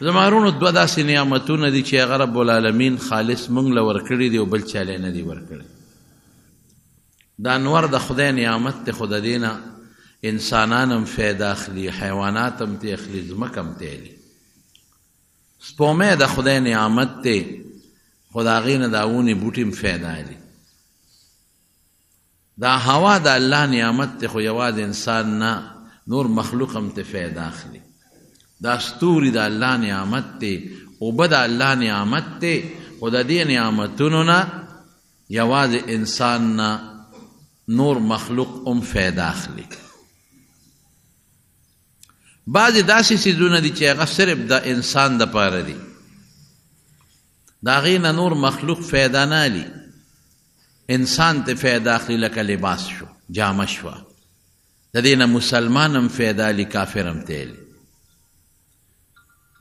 زمارونو دوه داسې نعمتونه دي چې هغه رب العالمین خالص موږ له ورکړي دي او بل چاله نه دي ورکړي دا انور د خدای نعمت ته خدای دینا انسانان هم فایده اخلي حیوانات هم ته اخلي ځمکه هم ته اخلي سپومه د خدای نعمت ته خدای نه داونی بوټي هم فایده لري دا هوا د الله نعمت ته خو یوازې انسان نه نور مخلوق هم ته فایده اخلي دا ستوري د الله نعمت دی او بد الله نعمت دی او د دې نعمتونو نه یوازې انسان نه نور مخلوق هم فایده اخلي بعضې داسې څیزونه دي چې هغه صرف د انسان دپاره دي د هغې نه نور مخلوق فایده نه الی انسان ته فایده اخلي لکه لباس شو جامه شوه د دې نه مسلمان هم فایده الی کافر هم ته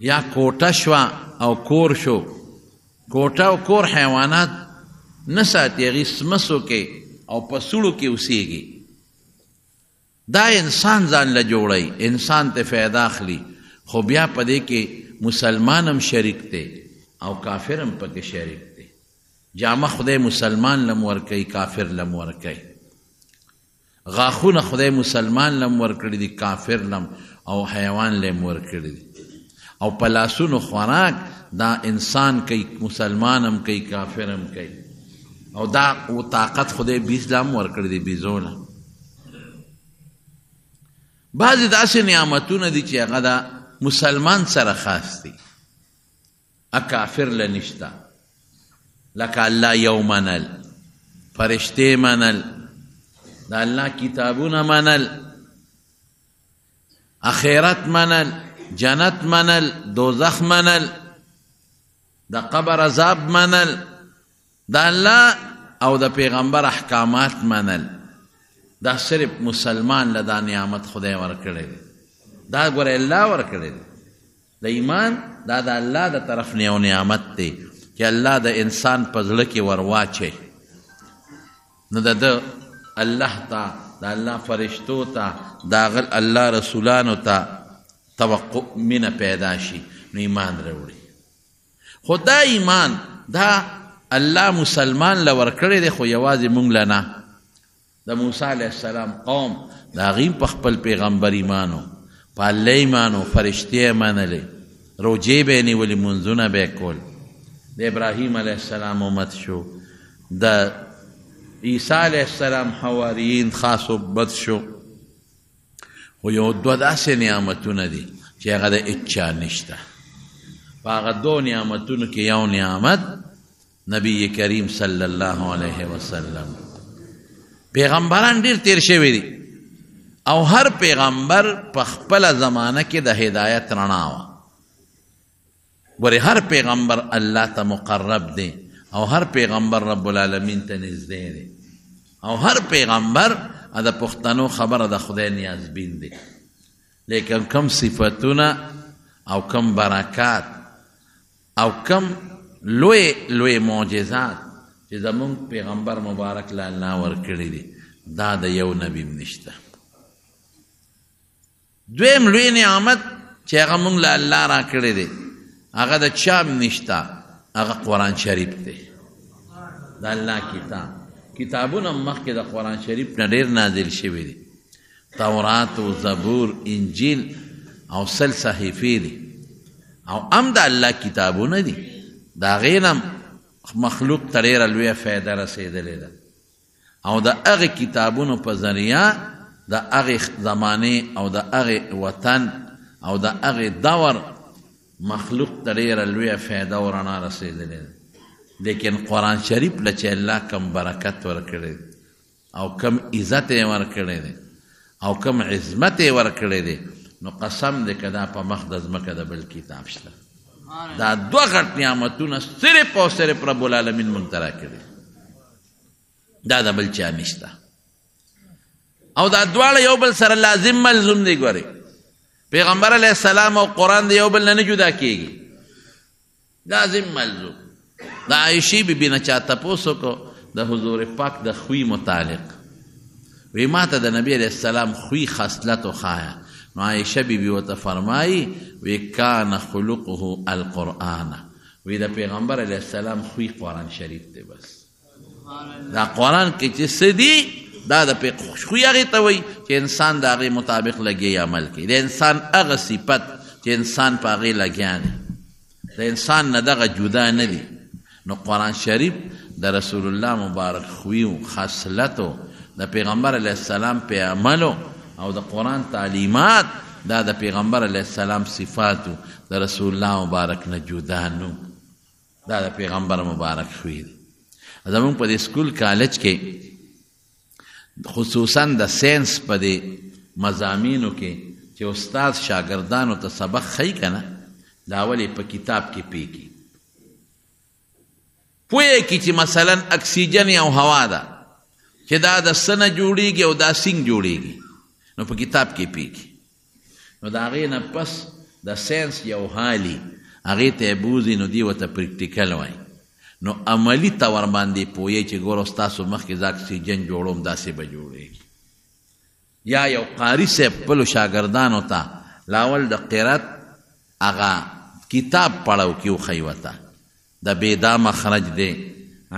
یا کوټه شو او کور شو کوټه او کور حیوانات نه ساتي غسمسو کې او پسړو کې اوسېږي دا انسان ځان له جوړي انسان ته फायदा اخلي خو بیا پدې کې مسلمانم شریک دی او کافرم پکې شریک دی جامه خدای مسلمان لم ورکي کافر لم ورکي غاخونه خدای مسلمان لم ورکړي دي کافر لم او حیوان لم ورکړي دي او پلاسونو خوراک دا انسان کوي مسلمانم کوي کافرم کوي او دا او طاقت خدای بیز لام ورکړ دی بیزولا بعضی داسې نعمتونه دي چې هغه دا مسلمان سره خاص دي ا کافر لنشتا لکه الله یو منل فرشته منل د الله کتابونه منل اخیرت منل جنت منل دوزخ منل د قبر عذاب منل د الله او د پیغمبر احکامات منل دا صرف مسلمان له دا نعمت خدای ورکړی دی دا ګوره الله ورکړی دی د ایمان دا د الله د طرف نه یو نعمت دی چې الله د انسان په زړه کې ورواچي نو د الله ته د الله فرشتو ته د الله رسولانو ته توقع مینه پیدا شي نو ایمان راوړي خو دا ایمان دا الله مسلمان لور کړی دی خو یوازې مونږ له نه د موسی علیه السلام قوم د هغې په خپل پیغمبر ایمانو په الله ایمانو فرشتې یې منلې روجې به یې نیولې لمونځونه به یې کول د ابراهیم علیه السلام امت شو د عیسی علیه السلام حواریین خاص امت شو خو یو دوه داسې نعمتونه دي چې هغه د اچا نشته په هغه دوه نعمتونو کې یو نعمت نبی کریم صلی الله علیه وسلم پیغمبران ډیر تیر شوی دي او هر پیغمبر په خپل زمانه کې د هدایت رڼا و ورې هر پیغمبر الله ته مقرب دی او هر پیغمبر رب العالمین ته نږدې دی او هر پیغمبر ا د پښتنو خبره د خدای نیاز بین دی لیکن کم صفاتونه او کم برکات او کم لوی لوی معجزات چې زمونږ پیغمبر مبارک له الله ورکړي دي دا د یو نبی نشته دویم لوی نعمت چې هغه مونږ له الله راکړي دي هغه د چا نشته هغه قرآن شریف دی د الله کتاب کتابونه مخکې د قران شریف نه ډیر نازل شوی دي تورات او زبور انجیل او سل صحیفې دي او ام د الله کتابونه دي دا غینم مخلوق تریر لوی فایده رسیدلې ده او د هغه کتابونو په ذریعہ د هغه زمانه او د هغه وطن او د هغه دور مخلوق تریر لوی فایده ورانه رسیدلې ده لیکن قرآن شریف له چې الله کم برکت ورکړی او کم عزت یې ورکړی دی او کم عظمت یې ورکړی دی نو قسم دې که دا په مخ د ځمکه د بل کتاب شته دا دوه غټ نعمتونه صرف او صرف رب العالمین مونږ ته راکړي دا د بل چا نشته او دا دواړه یو بل سره لازم ملزوم دی ګورئ پیغمبر علیه السلام او قرآن د یو بل نه جدا کیږي لازم ملزوم د عایشې بیبي نه چا تپوس وکړو د حضور پاک د خوی متعلق وی ماته د نبی علیه السلام خوی خصلت وښایه نو عایشه بیبي ورته فرمایي وی کان خلقه القرآن وی د پیغمبر علیه السلام خوی قرآن شریف دی بس دا قرآن کې چې څه دي دا د خوی هغې ته وایي چې انسان د هغې مطابق لګیا عمل کوي د انسان هغه صفت چې انسان په هغې لګیا دی د انسان نه دغه جدا نه دی نو قرآن شریف د رسول الله مبارک خویو خاصلتو د پیغمبر علیه السلام په عملو او د قرآن تعلیمات دا د پیغمبر علیه السلام صفاتو د رسول الله مبارک نه جدا نو دا د پیغمبر مبارک خوی دی زمونږ په دې سکول کالج کې خصوصا د ساینس په دې مضامینو کې چې استاد شاګردانو ته سبق ښیي که نه دا ولې په کتاب کې پی کی پوهه کی چې مثلا اکسیجن او هوا ده چې دا د سنه جوړیږي او دا سنگ جوړیږي نو په کتاب کې پیږي نو دا هغې نه پس د ساینس یو حالي هغې ته یې بوزي نو دی ورته پریکټیکل وایي نو عملی ته ورباندې پوهې چې ګوره ستاسو مخکې زه اکسیجن جوړوم داسې به جوړیږي یا یو قاري صاحب خپلو شاګردانو ته لاول د قرت هغه کتاب پړاو کې وښیي ورته د بيدا مخرج دی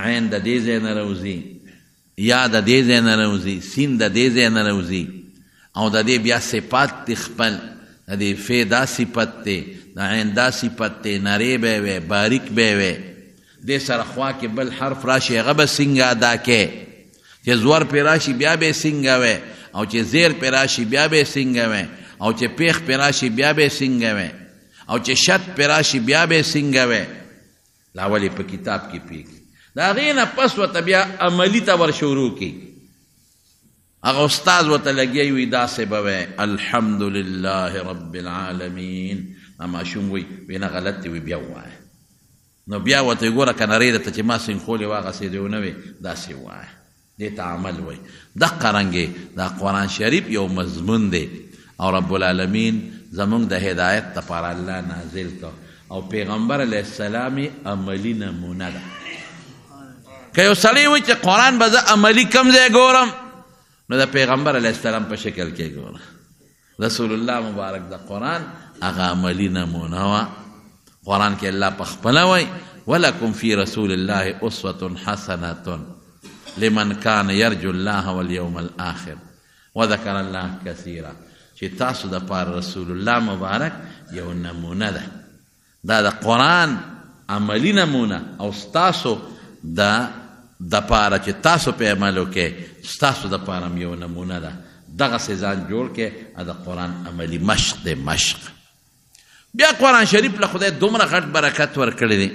عین د دې ځای نه راوځي یا د دې ځای نه راوځي سین د دې ځای نه راوځي او د دې بیا صفات دی خپل د دې فی دا صفت دی د عین دا صفت دی نری به وي باریک به وي دې سره خوا کې بل حرف راشي هغه به څنګه ادا کې چې زور پې راشي بیا به څنګه وي او چې زیر پې راشي بیا به څنګه وي او چې پیخ پې راشي بیا به څنګه وي او چې شت پې راشي بیا به څنګه وي لاولې په کتاب کې پیږي دا غینه پس وته بیا عملی ته ور شروع کی هغه استاد وته لګي وي دا څه به الحمدلله رب العالمین اما شوم وي وینه غلط وي بیا وای نو بیا وته ګوره کناری ته چې ما سین خولې واغه سې دیونه وي دا څه وای دې تعامل وي د قرانګي دا قران شریف یو مضمون دی او رب العالمین زمونږ د هدایت لپاره الله نازل کړ او پیغمبر علیه السلام عملی نمونه ده که یو سړی وي چې قرآن به زه عملی کم ځای ګورم نو د پیغمبر علیه السلام په شکل کې ګورم رسول الله مبارک د قرآن هغه عملی نمونه وه قرآن کې الله په خپله وایي ولکم فی رسول الله اسوة حسنة لمن کان یرجو الله والیوم الآخر وذکر الله کثیرا چې تاسو د پاره رسول الله مبارک یو نمونه ده دا د قرآن عملی نمونه او ستاسو د د پاره چې تاسو په عملو کې ستاسو د پاره یو نمونه ده دغه ځان جوړ کې د قرآن عملی مشق دی مشق بیا قرآن شریف له خدای دومره غټ برکت ورکړی دی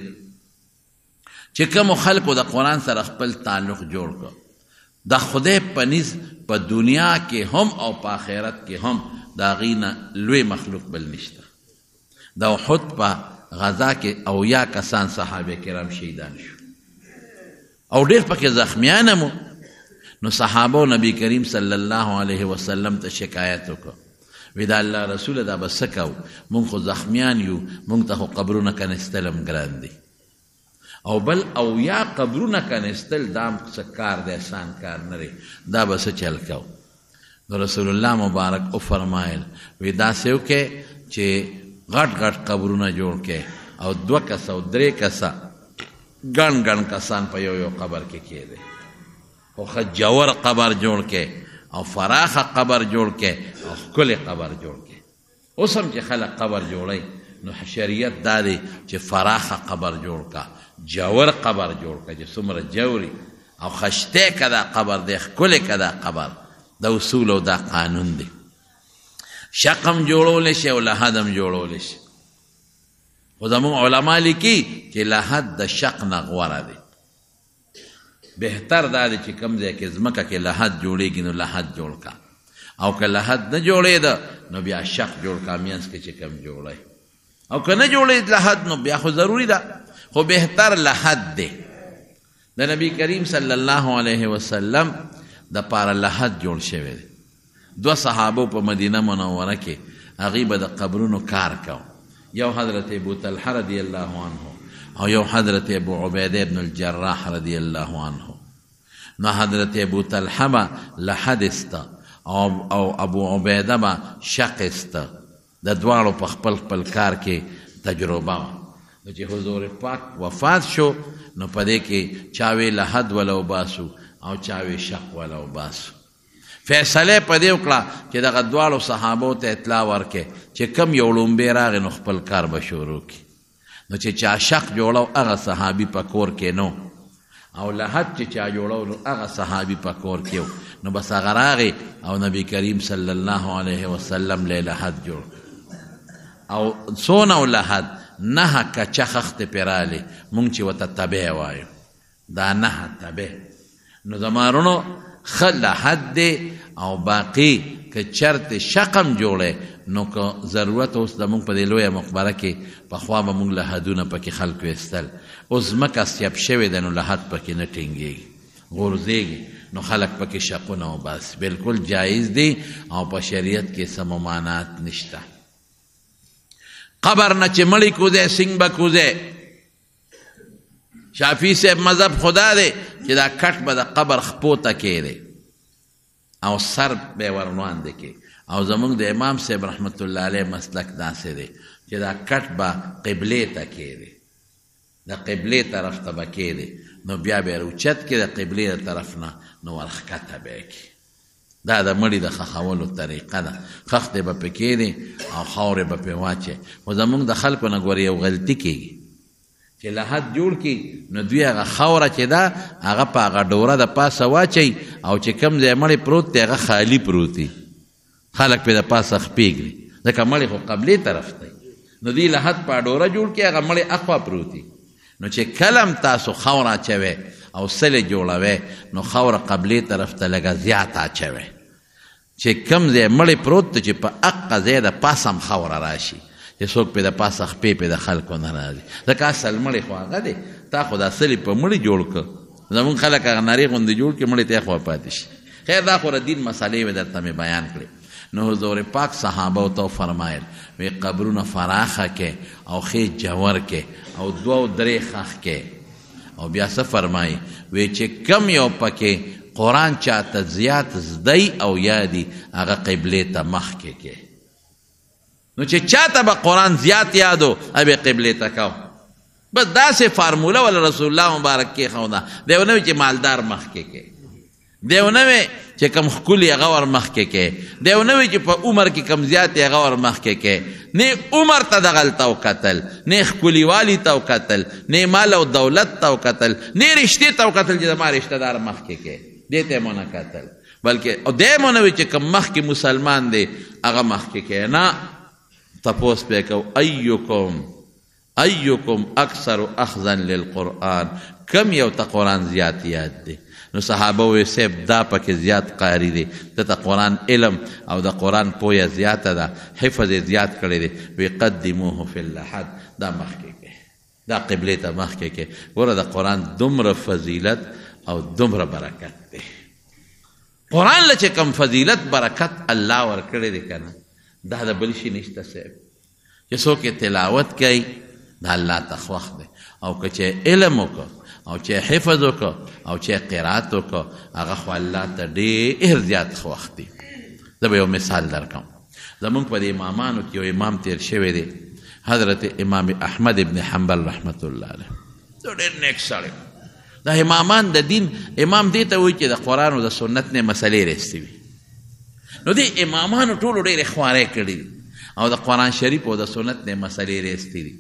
چې کوم خلکو د قرآن سره خپل تعلق جوړ کړ د خدای په نیز په دنیا کې هم او په آخرت کې هم دا غینه لوی مخلوق بل نشته د وحد په غزا کې او یا کسان صحابه کرام شهیدان شو او ډیر پکې زخمیان مو نو صحابه نبی کریم صلی الله علیه وسلم ته شکایت وکړ وی دا الله رسول دا بس کو مونږ خو زخمیان یو مونږ ته خو قبرونه کنستلم ګران دي او بل او یا قبرونه کنستل دام څه کار دی آسان کار نه دی دا بس چل کو نو رسول الله مبارک او فرمایل وی دا سیو کې چې غټ غټ قبرونه جوړ کې او دوه کس او درې کس ګڼ ګڼ کسان په یو یو قبر کې کېده خو خجور قبر جوړ کې او فراخه قبر جوړ کې او کل قبر جوړ کې اوس هم چې خلک قبر جوړي نو شریعت دا دی چې فراخه قبر جوړ کا جوور قبر جوړ کا چې څومره جوړي او خشته کدا قبر دی ښکلی کدا قبر دا اصول او دا قانون دی شقم جوړول شي او لحدم جوړول شي خو زموږ علما لیکي چې لحد د شق نه غوره دی بهتر دا دی چې کم ځای کې ځمکه کې لحد جوړیږي نو لحد جوړ کا او که لحد نه جوړېده نو بیا شق جوړ کا مینځ کې چې کم جوړی او که نه جوړې لحد نو بیا خو ضروری ده خو بهتر لحد دی د نبی کریم صلی الله علیه وسلم د پاره لحد جوړ شوی دی دو صحابه په مدینه منوره کې هغه به د قبرونو کار کاو یو حضرت ابو طلحه رضی الله عنه او یو حضرت ابو عبیده ابن الجراح رضی الله عنه نو حضرت ابو طلحه به لحد است او, او ابو عبیده به شق است د دواړو په خپل خپل کار کې تجربه وه نو چې حضور پاک وفات شو نو په دې کې چاوې لحد ولا وباسو او چاوې شق ولا وباسو فیصله پدې وکړه چې دغه دواړو صحابو ته اطلاع ورکې چې کم یو لومبه راغې نو خپل کار به شروع کړي نو چې چا شق جوړو هغه صحابي په کور کې نو او لحد چې چا جوړو نو هغه صحابي په کور کې نو بس هغه راغې او نبی کریم صلی الله علیه وسلم له لحد جوړ او سونه او لحد نه کچه خخت پراله مونږ چې وته تبع وایو دا نه تبع نو زمارونو خل حد دی او باقی که چرت شقم جوړه نو که ضرورت اوس د مونږ په دې لویه مقبره کې پخوا به مونږ له حدونه پکې خلکو ایستل اوس ځمکه سیاب شوې ده نو له حد پکې نه ټینګېږي غورځېږي نو خلک پکې شقونه وباسي بالکل جایز دی او په شریعت کې څه ممانعت نشته قبر نه چې مړی کوځې سینګ به کوځې شافعي صاحب مذهب خدا دی چې دا کټ به د قبر خپوته کېدی او سر به ورنوانده کې او زمونږ د امام صاحب رحمت الله علیه مسلک داسې دی چې دا کټ به قبلې ته کېدی د قبلې طرف ته به کېدی نو بیا به یې روچت کې د قبلې طرف نه نو ورښکته به کې دا د مړي د خخولو طریقه ده خښتې به پکې دی او خاورې به پې واچې خو زمونږ د خلکو نه ګورې یو غلطي کېږي چې لحد جوړ کی نو دوی هغه خوره چې دا هغه په هغه ډوره د پاسه واچي او چې کم ځای مړې پروت دی هغه خالی پروت دی خلک پې د پاسه خپېږي ځکه مړې خو قبلې طرف دی نو دوی لحد په ډوره جوړ کی هغه مړې اخوا پروت دی نو چې کلم تاسو خوره اچوئ او سلې جوړوئ نو خوره قبلې طرف ته لږه زیات اچوئ چې کم ځای مړې پروت ته چې په اقه ځای د پاسه هم خوره راشي یسوک په د پاسه خپې په د خلکو نه راځي ځکه اصل مړې خو هغه دی تا خو دا سلی په مړې جوړ کړ زمونږ خلک هغه نارې غوندې جوړ کړي مړې ته خوا پاتې شي خیر دا خو دین مسالې مې درته مې بیان کړې نو حضور پاک صحابه او تو فرمایل وی قبرونه فراخه کې او خې جوور کې او دوه او درې خخ کې او بیا څه فرمایي وی چې کم یو پکې قرآن چاته زیات زدی او یادی هغه قبله ته مخ کې کې نو چې چاته به قران زیات یادو ابه قبله تکاو بس دا سه فارموله ول رسول الله مبارک کې خوندا دیونه چې مالدار مخ کې کې دیونه چې کم خولي غور مخ کې کې دیونه چې په عمر کې کم زیات غور مخ کې کې نه عمر ته دغل تو قتل نه خولي والی تو قتل نه مال او دولت تو قتل نه رشتي تو قتل چې ما رشتہ دار مخ کې کې دته مونږه قتل بلکې او دیمونه چې کم مخ کې مسلمان دی هغه مخ کې کې نه تپوس پہ کو ایوکم ایوکم اکثر اخذا للقرآن کم یو تا قرآن زیات یاد دی نو صحابه وی سیب دا پکې زیات قاری دی د ته قرآن علم او د قرآن پویا زیاته ده حفظ زیات کړی دی وی قدموه فی اللحد دا مخکې کې دا قبله ته مخکې کې ګوره د قرآن دومره فضیلت او دومره برکت دی قرآن له چې کم فضیلت برکت الله ورکړی دی که نه دا د بل شي نشته صاحب چې څوک تلاوت کوي دا الله تخوخ دی او که چې علم وکړه او چې حفظ وکړه او چې قرات وکړه هغه خو الله ته ډېر زیات خوښ دی زه به یو مثال درکړم زمونږ په دې امامانو کې یو امام تیر شوی دی حضرت امام احمد ابن حنبل رحمت الله علیه ډېر نیک سړی دا امامان د دین امام دې ته وایي چې د قرآن او د سنت نه مسلې رېستې وي نو دې امامانو ټولو ډېرې خوارې کړې او د قرآن شریف او د سنت نه مسلې رېستې دي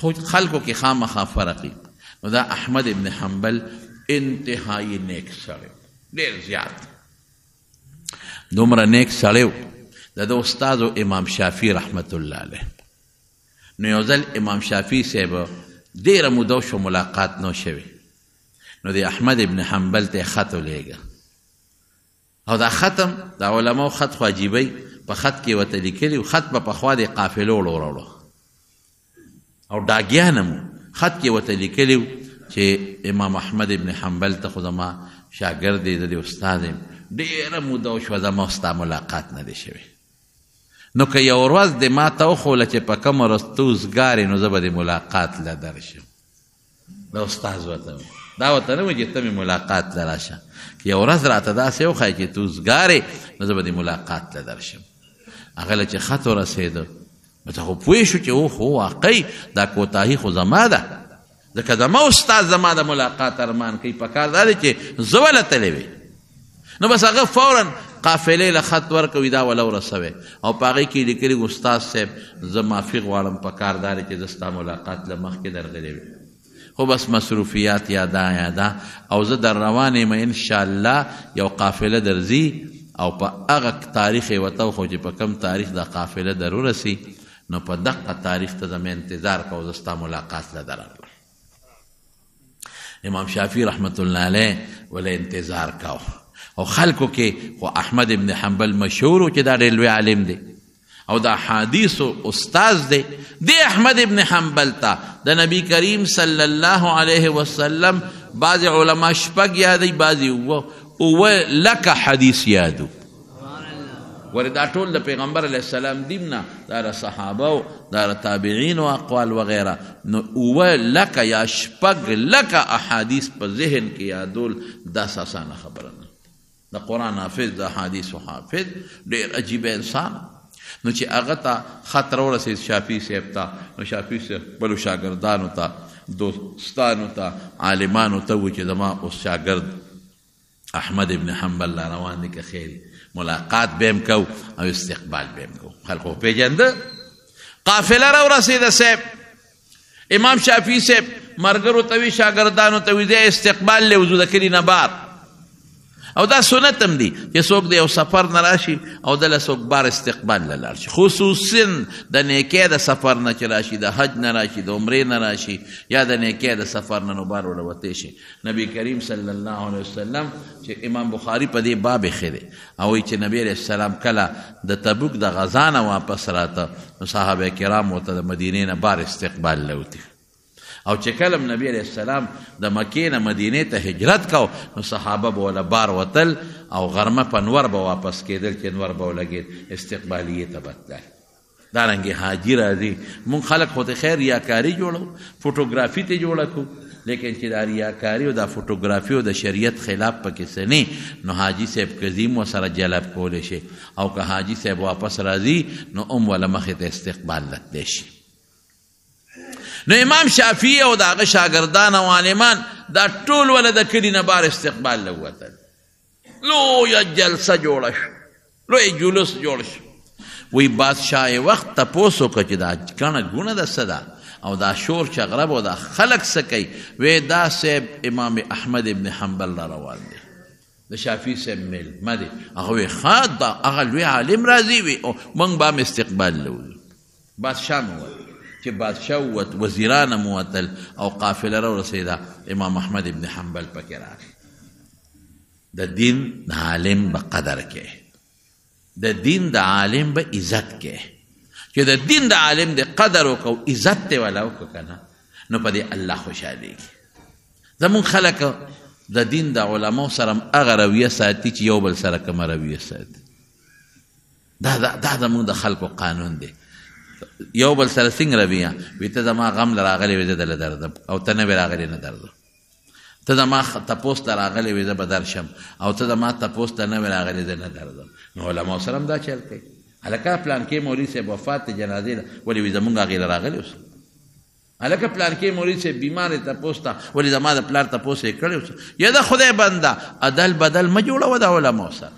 خو خلکو کې خامخا فرقی نو دا احمد ابن حنبل انتهایی نیک سړی ډېر زیات دومره نیک سړی د ده استاد امام شافی رحمت الله علیه نو یو ځل امام شافی صاحب ډېره موده شو ملاقات نه شوی نو د احمد ابن حنبل ته خط ولېږه او دا ختم دا علماو خط خو عجیبی په خط کې وته لیکلی خط به پخوا د قافلو وړو او ډاګیان هم خط کې وته لیکلی چې امام احمد ابن حنبل ته خو زما شاګرد دی د استاد یم ډېره موده شوه زما ستا ملاقات نه دی شوی نو که یو ورځ د ما ته وښوله چې په کومه ورځ ته وزګارې نو زه به د ملاقات له درشم د استاد وته دا وته نه وځي ته ملاقات لراشه کې ورځ راته دا سه وخای چې تو زګارې نو زه به دې ملاقات لدرشم هغه له چې خط ورسېده مته خو پوه شو چې او خو واقعي دا کوتاهي خو زما ده ځکه زما استاد زما د ملاقات ارمان کوي په کار دا دی چې زه وله تللی وی نو بس هغه فورا قافلې له خط ورکوي دا وله ورسوي او په هغې کې لیکلي استاد صاحب زه معافي غواړم په کار دا دی چې زه ستا ملاقات له مخکې درغلی وی خو بس مصروفیات یادا یادا او زه در روانې مې ان شاء الله یو قافله درځي او په هغه تاریخ وته خو چې په کم تاریخ دا قافله ضرور سي نو په دقه تاریخ ته زمې انتظار کو زستا ملاقات لدرل امام شافعی رحمت الله علیه ولې انتظار کاو او خلکو کې خو احمد ابن حنبل مشهور چې دا ډېر لوی عالم دی او دا حدیث او استاد دی د احمد ابن حنبل ته د نبی کریم صلی الله علیه وسلم بعض علما شپږ یادی بعضی و او لک حدیث یادو ور دا ټول د پیغمبر علی السلام دیمنا دا صحابه او دا تابعین او اقوال و غیره نو او لک یا شپږ لک احادیث په ذهن کې یادول دا ساسانه خبره نه د قران حافظ د حدیث حافظ ډیر عجیب انسان نو چې هغه ته خطر ورسید شافعي صاحب ته نو شافعي صاحب بلو شاګردانو ته دوستانو ته عالمانو ته و چې زما اوس شاګرد احمد ابن حنبل را روان دي که خیر ملاقات بهم کو او استقبال بهم کو خلکو پیجنده قافله را ورسیده صاحب امام شافعي صاحب مرګرو ته وی شاګردانو ته وی د استقبال له وجود کړي نه بار او دا سنت هم دی چې څوک د یو سفر نه راشي او دله څوک بار استقبال له لاړ شي خصوصا د نیکۍ د سفر نه چې راشي د حج نه راشي د عمرې نه راشي یا د نیکۍ د سفر نه نو بار وړوتی شي نبی کریم صلی الله علیه وسلم چې امام بخاری په دې باب یې ښی دی او وایي چې نبی علیه السلام کله د تبوک د غزا نه واپس راته نو صحابه کرام ورته د مدینې نه بار استقبال لوتی او چې کلم نبی علیہ السلام د مکې نه مدینه ته هجرت کو نو صحابه بوله بار وتل او غرمه په نور به واپس کېدل چې نور به ولګېد استقبالیه ته بدل دارنګه حاجی راځي مون خلق خو ته خیر ریاکاری جوړو فوټوګرافي ته جوړه کو لیکن چې دا ریاکاری او دا فوټوګرافي او د شریعت خلاف پکې سني نو حاجی صاحب کظیم و سره جلب کولی شي او که حاجی صاحب واپس راځي نو ام ولا مخې ته استقبال لته شي نو امام شافعی او داغه شاگردان او عالمان دا ټول ول د کلی نه بار استقبال لوتل لو یا جلسه جوړه شو لو یې جلوس جوړ شو وی بادشاہ وخت تپوسو کچ دا کنه ګونه د صدا او دا شور چغرب او دا خلق سکی وی دا سیب امام احمد ابن حنبل را روان دی د شافعي سیب مل مدي هغه خاط دا هغه لوی عالم راځي وی مونږ به استقبال لول بادشاہ نو چې بادشاه ووت وزیران موتل او قافله را رسیدا امام احمد ابن حنبل پکې راغی د دین د عالم به قدر کې د دین د عالم به عزت کې چې د دین د عالم د قدر او عزت ته ولا وکنه نو په دې الله خوشاله زمون خلک د دین د علماو سره هغه رویه ساتي چې یو بل سره کومه رویه ساتي دا دا دا زمونږ د خلکو قانون دی یو بل سره څنګه رویه وی ته زما غم لراغلی وې دل درد او ته نه راغلی نه درد ته زما تپوس ته راغلی وې زه به درشم او ته زما تپوس ته نه راغلی زه نه درځم نو علما سره هم دا چل کوي هلکه پلان کې مولوي صاحب وفات ته جنازې ولې وې زمونږ هغې له راغلی اوس هلکه پلان کې مولوي صاحب بیمار تپوس ته ولې زما د پلار تپوس یې کړی اوس یا د خدای بنده عدل بدل مه جوړوه د علماو سره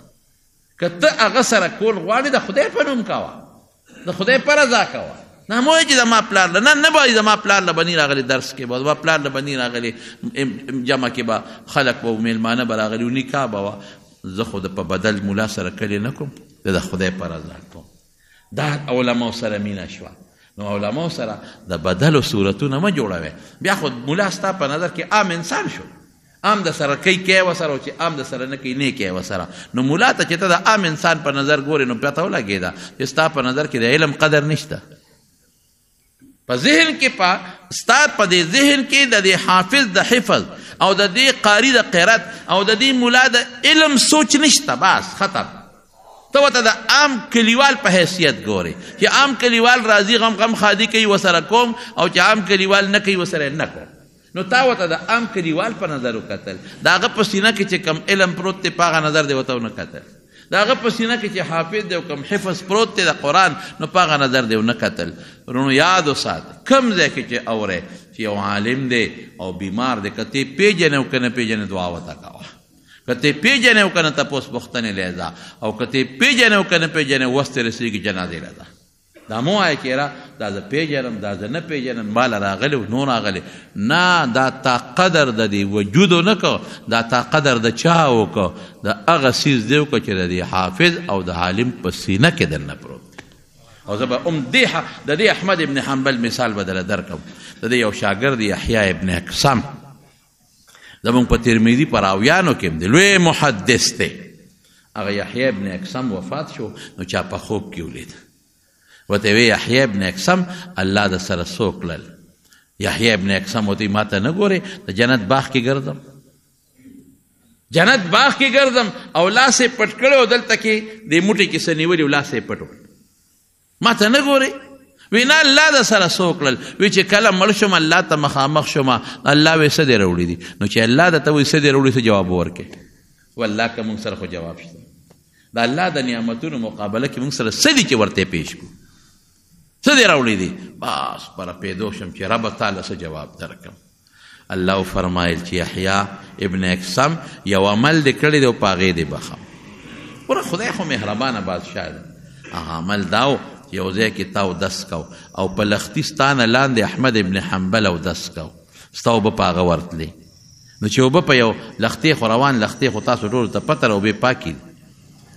که ته هغه سره کول غواړې د خدای په نوم کوه د خدای پر رضا کوه نه مو چې زما پلار نه نه به زما پلار له بنی راغلی درس کې به زما پلار له بنی راغلی جمع کې به خلق به میلمانه به راغلی و نکاح به وه زه خو د په بدل ملا سره کلی نه کوم زه د خدای په رضا کوم دا علماو سره مینه شوه نو علماو سره د بدلو صورتونه مه جوړوئ بیا خو ملا ستا په نظر کې عام انسان شو عام د سره کوي کې وسره چې عام د سره نه کوي نه کې وسره نو مولا ته چې ته د عام انسان په نظر ګورې نو پته ولګې دا چې ستا په نظر کې د علم قدر نشته په ذهن کې په ستا په دې ذهن کې د دې حافظ د حفظ او د دې قاری د قرات او د دې مولا د علم سوچ نشته بس ختم ته وته د عام کلیوال په حیثیت ګورې چې عام کلیوال راضي غم غم خادي کوي وسره کوم او چې عام کلیوال نه کوي وسره نه کوم نو تا وته د عام کلیوال په نظر وکتل دا هغه په سینه کې چې کم علم پروت دی په هغه نظر دی وته ونه کتل دا هغه په سینه کې چې حافظ دی او کم حفظ پروت دی د قران نو په هغه نظر دی ونه کتل ورونو یاد وسات کم ځای کې چې اوره چې یو عالم دی او بیمار دی کته پیجن او کنه پیجن دعا وته کاوه کته پیجن او کنه تاسو پوښتنه لیدا او کته پیجن او کنه پیجن وسته رسېږي جنازه لیدا دا مو آی کیرا دا ز پیجرم دا ز نه پیجرم مال راغلی نو راغلی نه دا تا قدر د دی وجود نه کو دا تا قدر د چا وک دا اغه سیز دیو کو چې دی حافظ او د عالم په سینه کې دنه پروت او زبا ام دی د دی احمد ابن حنبل مثال بدل درکم د دی یو شاګرد یحیی ابن اقسام زمون په ترمذی پر اویانو کې دی لوی محدث دی هغه یحیی ابن اقسام وفات شو نو چا په خوب کې ولید وته وی یحیی ابن اکسم الله د سره سوکلل یحیی ابن اکسم وتی ماته نه ګوره ته جنت باغ کې ګرځم جنت باغ کې ګرځم او لاسه پټ کړو دلته کې د موټي کې سنیولې لاسه پټو ماته نه ګوره وینا الله د سره سوکلل وی چې کله مړ شم الله ته مخامخ شم الله وې څه دی وروړي دي نو چې الله د ته وې څه دی وروړي څه جواب ورکې والله که موږ سره خو جواب شته د الله د نعمتونو مقابله کې موږ سره څه دي چې ورته پیښ کو څه دې راوړې دي بس پر پیدو شم چې رب تعالی څه جواب درکم الله فرمایل چې یحیی ابن اکسم یو عمل دې کړی دی او پاغې دې بخم ور خدای خو مهربانه بادشاہ دی هغه عمل داو یو ځای کې تاو دس کو او په لختی ستانه لاندې احمد ابن حنبل او دس کو ستاو به پاغه ورتلی نو چې وب په یو لختې خو روان لختې خو تاسو ټول ته پتر او به پاکی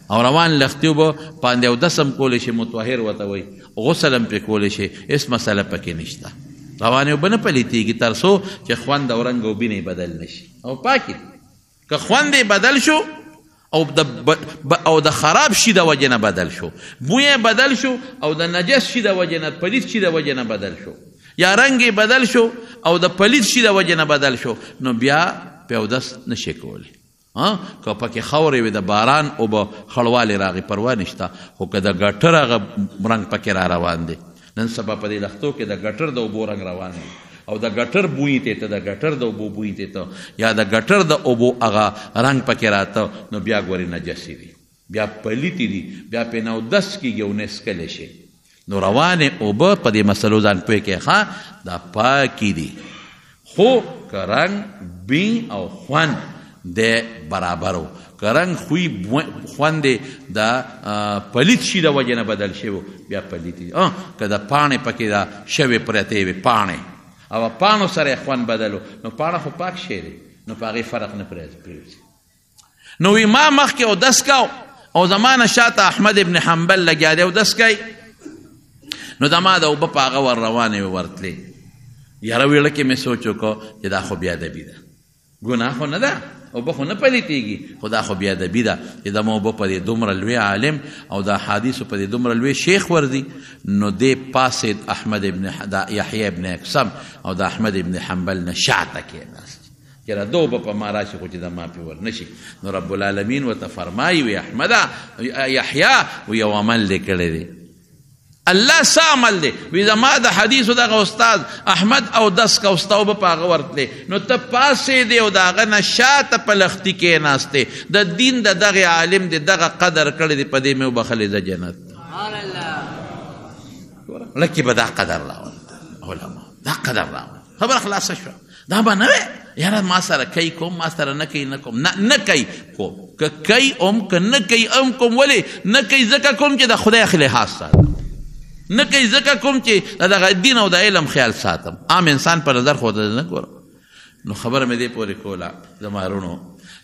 او روان لختیو به پاندې او دسم کولی شي متوهر وته وي غسل هم پرې کولی شي هیڅ مسله پکې نشته روانې اوبه نه پلیتېږي تر څو چې خوند او رنګ او بینې بدل نشي او پاکې که خوند بدل شو او د ب... او د خراب شي د وجه نه بدل شو بوی بدل شو او د نجس شي د وجه نه پلیت شي د وجه نه بدل شو یا رنگ بدل شو او د پلیت شي د وجه نه بدل شو نو بیا په اودس نشي کولی که پکې خاورې وي د باران او به خړوالې راغی پروا نشته خو که د ګټر هغه رنګ پکې را روان دی نن سبا په دې لښتو کې د ګټر د اوبو رنګ روان دی او د ګټر بوی ته ته د ګټر د اوبو بوی ته ته یا د ګټر د اوبو هغه رنګ پکې راته نو بیا ګورې نجسې دي بیا پلیتی دي بیا په نو دس کېږي او نسکلی شي نو روانې اوبه په دې مسلو ځان پوه کې ښه دا پاکې دي خو که رنګ بین او خوند د برابرو کرنګ خوې خوندې د پلیت شي د وجنه بدل شیو بیا پلیتی اه کدا پانه پکې دا شوی پرته وي پانه او پانو سره خوان بدلو نو پانه خو پاک شي نو پاره فرق نه پرېږي نو ما مخ کې او دس کاو او زمانه شاته احمد ابن حنبل لګیا دی او دس کای نو دما د وب پاغه ور روانه ورتلې یاره ویل کې مې سوچو کو چې دا خو بیا د بی ده ګناه خو نه ده او به نه پلیتیږي خدا خو بیا د بیدا چې د مو په دې دومره لوی عالم او د حدیث په دې دومره لوی شیخ وردی نو دې پاسید احمد ابن یحیی ابن اقسم او د احمد ابن حنبل نه شاته کېناست یره دو به په ما راشي خو چې د ما پې ور نشي نو رب العالمین ورته فرمایي وي احمده یحیی و یو عمل دې کړی دی الله سامل دی وی زما د حدیثو دغه استاد احمد او دس کا استاد په هغه ورتله نو ته پاسې دی او داغه نشات په لختی کې ناشته د دین د دغه عالم دی دغه قدر کړی دی په دې مې وبخلې د جنت سبحان الله لکه به دا قدر راو علما دا قدر راو خبر خلاص شو دا به نه یاره ما سره کوي کوم ما سره نه کوي نه کوم نه نه کوي کوم که کوي اوم که نه کوي اوم کوم ولې نه کوي ځکه کوم چې د خدای خلې حاصل نه کوي ځکه کوم چې دغه دین او د علم خیال ساتم عام انسان په نظر خو نه ګورم نو خبره مې دې پورې کوله زما رونو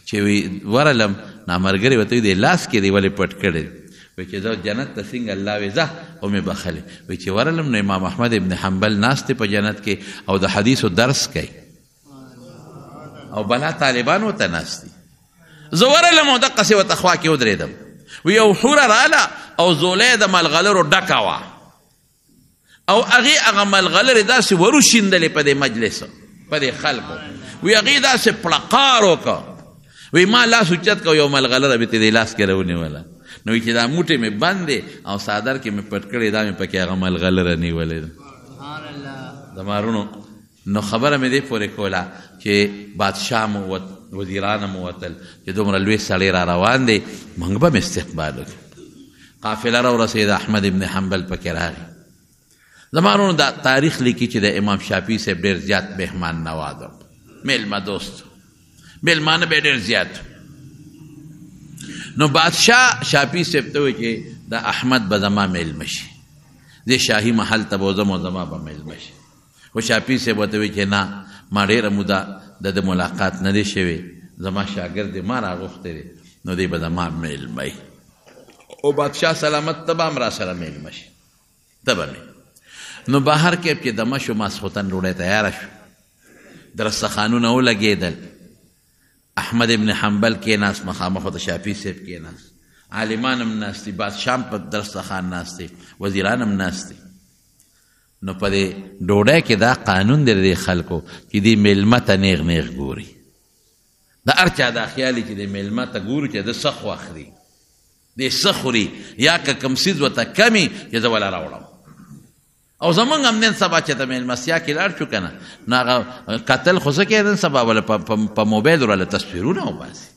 چې وی ورلم نامرګري وته دې لاس کې دی ولې پټ کړی وی چې زه جنت ته څنګه الله وې زه او مې بخلې وی چې ورلم نو امام احمد ابن حنبل ناست په جنت کې او د حدیثو درس کوي او بلا طالبانو ته ناست دي زه ورلم او دقسې ورته خوا کې ودرېدم وی یو حوره راله او زولۍ د ملغلرو ډکه وه او هغه هغه ملغلره داسې وروشیندلې په دې مجلس په دې خلکو وی هغې داسې پړقار وکړه وی ما لاس اوچت کړ یو ملغلره مې ترې لاس کې راونیوله نو وی چې دا موټې مې بند دی او څادر کې مې پټ کړی دا مې پکې هغه ملغلره نیولې ده زما رونو نو خبره مې دې پورې کوله چې بادشاه مو وزیران مو وتل چې دومره لوی سړی را روان دی موږ به مې استقبال وکړو قافله راورسېده احمد ابن حنبل پکې راغی زمانونو دا تاریخ لیکي چې د امام شافعي صاحب ډېر زیات مهمان نواز و میلمه دوست میلمانه به ډېر زیات نو بادشاه شافعي صاحب ته وایي چې د احمد به زما میلمه شي د شاهي محل ته به وځم او زما به میلمه شي خو شافعي صاحب ورته وایي چې نه ما ډېره موده د ده ملاقات نه دی شوی زما شاګرد ما راغوښتی دی نو دی به زما میلمه او بادشاه سلامت ته به هم راسره میلمه شي ته به می نو بهر کې چې د مشو ماسخوتن ډوډۍ تیار شو در سخانونه ولګېدل احمد ابن حنبل کې ناس مخامخ د شافعي صاحب کې ناس عالمان هم ناستي بادشاہ په درستخان ناستي وزیران هم ناستي نو په دې ډوډۍ کې دا قانون دی د خلکو چې دې میلمه ته نیغ نیغ ګوري دا هر چا دا خیالي چې د میلمه ته ګوري چې د سخ واخري د سخوري یا که کم سیز وته کمی چې زه ولا راوړم او زمونږ هم نن سبا چې ته میلمستیا کې لاړ شو که نه نو هغه قتل خو څه کوې نن سبا وله په موبایل ورله تصویرونه وباسي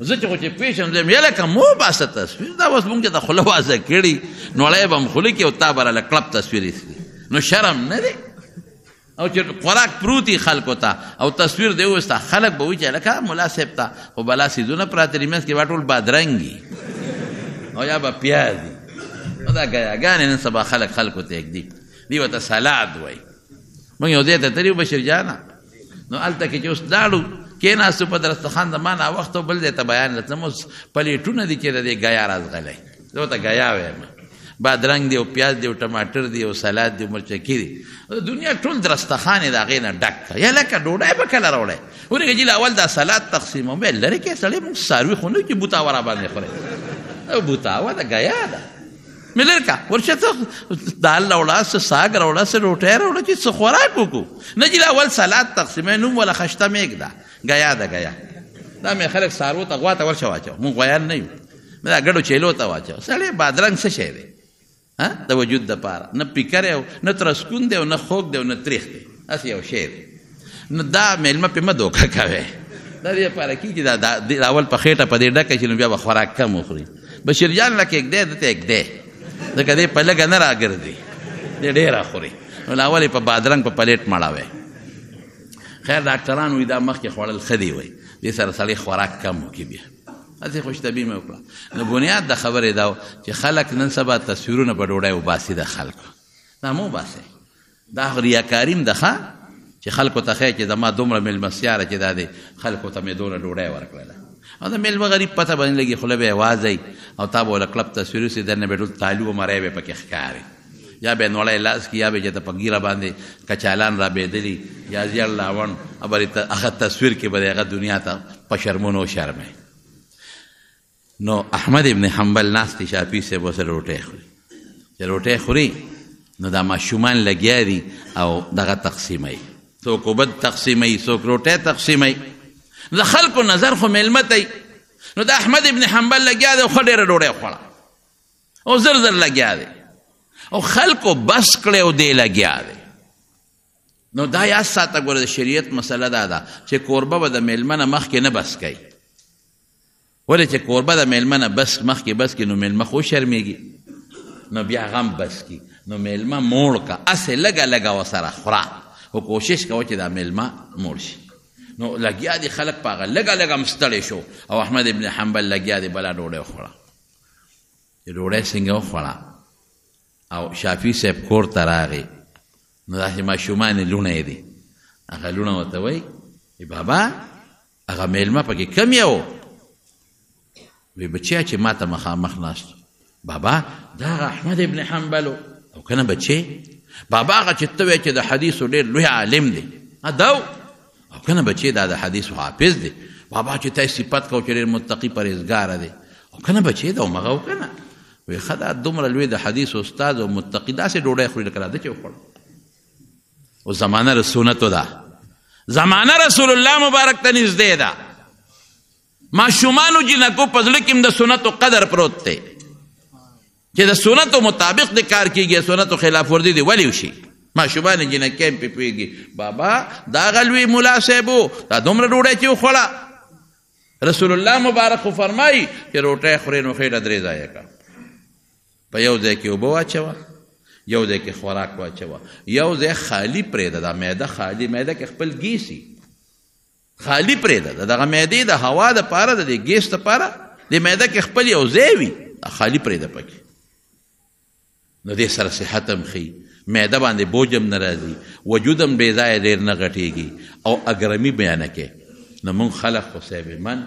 زه چې خو چې پیژنم زه یې لکه مو باسه تصویر دا اوس مونږ ته خوله وازه کړي نوړی به هم خوله کې او تا به راله کلب تصویر اخلي نو شرم نه دی او چې خوراک پروتي خلکو ته او تصویر دی وستا خلک به وایي چې لکه ملا صاحب ته خو بلا سیزونه پراته دي منځ کې به ټول بادرنګ او یا به پیاز دي دا ګاګانې نن سبا خلک خلکو ته ږدي دی ورته سلاد وایي موږ یو ځای ته تلي بشیر جانه نو هلته کې چې اوس لاړو کېناستو په درستخان د ما ناوخته بل دی ته بیان درته مو پلیټونه دي کې د دې ګیا رازغلی زه ورته ګیا وایم بادرنګ دی او پیاز دی او ټماټر دی او سلاد دی او مرچکي دی دنیا ټول درستخان د هغې نه ډک کړه یا لکه ډوډۍ به کله راوړی ورېږه چې اول دا سلاد تقسیموم ویل لرې کې سړی موږ څاروي خو نه چې بوتاوه را باندې خورې بوتاوه د ګیا ده ملر کا ورشه ته دال راوړه څه ساګ راوړه څه روټۍ راوړه چې څه خوراک وکړو نه چې اول سلاد تقسیمې نوم ولا خشته مېږده ګیا ده ګیا دا مې خلک سارو ته غوا ته ورشه واچو مونږ غویان نه یو مې دا ګډو چیلو ته واچو سړی بادرنګ څه شی دی ها د وجود دپاره نه پیکر او نه ترسکون دی او نه خوږ دی او نه تریخ دی هسې یو شی دی نو دا میلمه پې مه دوکه کوئ دا دې لپاره کېږي دا اول په خېټه په دې ډکه چې نو بیا به خوراک کم وخوري بشیرجان لکه اګدی دته اګدی ځکه دې په لګه نه راګرځي دې ډېر اخوري نو لاولې په بادرنګ په پلیټ مړاوي خیر ډاکټران وې دا مخکې خوړل خدي وي دې سره سړی خوراک کم وکي بیا اته خوشتبي مې وکړه نو بنیاد د خبرې دا چې خلک نن سبا تصویرونه په ډوډۍ وباسي د خلکو دا مو باسي دا ریاکاریم دخه چې خلکو ته خې چې زما دومره ملمسیاره چې دا دي خلکو ته مې دومره ډوډۍ ورکړله او دا ملمه غریب پته باندې لګي خوله به وازی او تا به له کلب تصویرو سي دنه به ټول تالو مری به پکې ښکاري یا به نوړی لاس کې یا به چې ته په ګیره باندې کچالان را بیدلی یا زیړ لاوڼ ابرې هغه تصویر کې به هغه دنیا ته په شرمونو شرمې نو احمد ابن حنبل ناستې شافي صاحب سره روټۍ خوري چې روټۍ خوري نو دا ماشومان لګیا دي او دغه تقسیموي څوک اوبد تقسیموي څوک روټۍ تقسیموي د خلکو نظر خو ملمتای نو د احمد ابن حنبل لګیا دی خو ډیره ډوډۍ خوړه او زر زر لګیا دی او خلکو بس کړي او دی لګیا دی نو دا یا ساته ګوره د شریعت مسله دا ده چې کوربه به د میلمنه مخکې نه بس کوي ولې چې کوربه د میلمنه بس مخکې بس کې نو میلمه خو شرمیږي نو بیا غم بس کی نو میلمه موړ کا اسې لګه لګه وسره خورا او کوشش کوه چې دا میلمه موړ شي نو لګیا دي خلک پاغه لګا لګا مستړی شو او احمد ابن حنبل لګیا دي بلا ډوډۍ خوړه ډوډۍ څنګه وخوړه او شافی صاحب کور ته راغی نو داسې ماشومان لونه دي هغه لونه ورته وایي ای بابا هغه میلمه پکې کم یو وی بچیا چې ما ته مخامخ ناست بابا دا احمد ابن حنبل او کنه بچی بابا هغه چې ته چې د حدیثو ډېر لوی عالم دی دا او کنه بچي دا د حدیث حافظ دی بابا چې تاسو صفات کو چې متقی پرهیزګار دی او کنه بچي دا مغه کنه وی خدا دومره لوی د حدیث استاد او متقی داسې ډوډۍ خوري لکه راځي چې وخوړ او زمانه رسونتو ده زمانه رسول الله مبارک ته نږدې ده ماشومانو جنکو په زړه کې د سنتو قدر پروت دی چې د سنتو مطابق د کار کیږي سنتو خلاف ورزي دی ولی وشي ماشومان جنکیم پی پیږي بابا دا غلوی مولا صاحبو دا دومره ډوډۍ چې خوړه رسول الله مبارک فرمای چې روټه خوري نو خېټه درې ځای کا په یو ځای کې وبو اچوا یو ځای کې خوراک واچوا یو ځای خالی پرېده دا معده خالی معده کې خپل گیسي خالی پرېده دغه معدې د هوا د پاره د ګیس ته پاره د معده کې خپل یو ځای وي خالی پرېده پکې نو دې سره صحت هم خي معده باندې بوجم ناراضي وجودم بې ځای ډېر نه غټېږي او اګرمي بیانه کې نو مونږ خلق خو من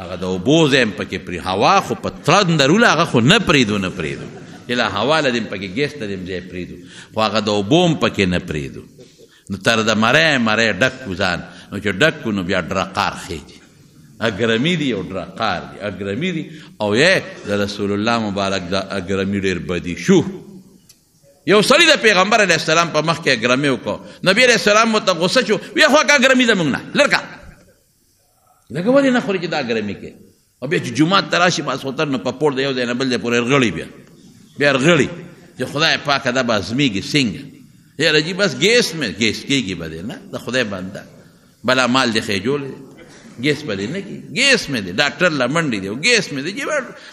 هغه د اوبو ځای م پکې پرې هوا خو په ترن درول هغه خو نه پرېږدو نه پرېږدو اله هوا له دې م پکې ګیس ته دې م ځای پرېږدو خو هغه د اوبو م پکې نه پرېږدو نو تر د مری مری ډک کړو ځان نو چې ډک کړو نو بیا ډرقار خېږي اګرمی دی او ډرقار دی اګرمی دی او یې د رسول الله مبارک دا اګرمی ډېر بدی شو یو سړی د پیغمبر علی السلام په مخ کې ګرمه وکړه نبی علی السلام مت غوسه شو یا خو کا ګرمي زمونږ نه لړکا لکه ولې نه خوري چې دا ګرمي کې او بیا چې جمعه تراشي ما سوتر نه په پور دی یو ځای نه بل ځای پورې رغړی بیا بیا رغړی چې خدای پاک دا به ازمیږي څنګه یاره جی بس ګیس مې ګیس کېږي به دی نه د خدای بنده بلا مال دی خېجولی ګیس په دې نه کې ګیس مې دی ډاکټر لا منډې دی او ګیس مې دی چې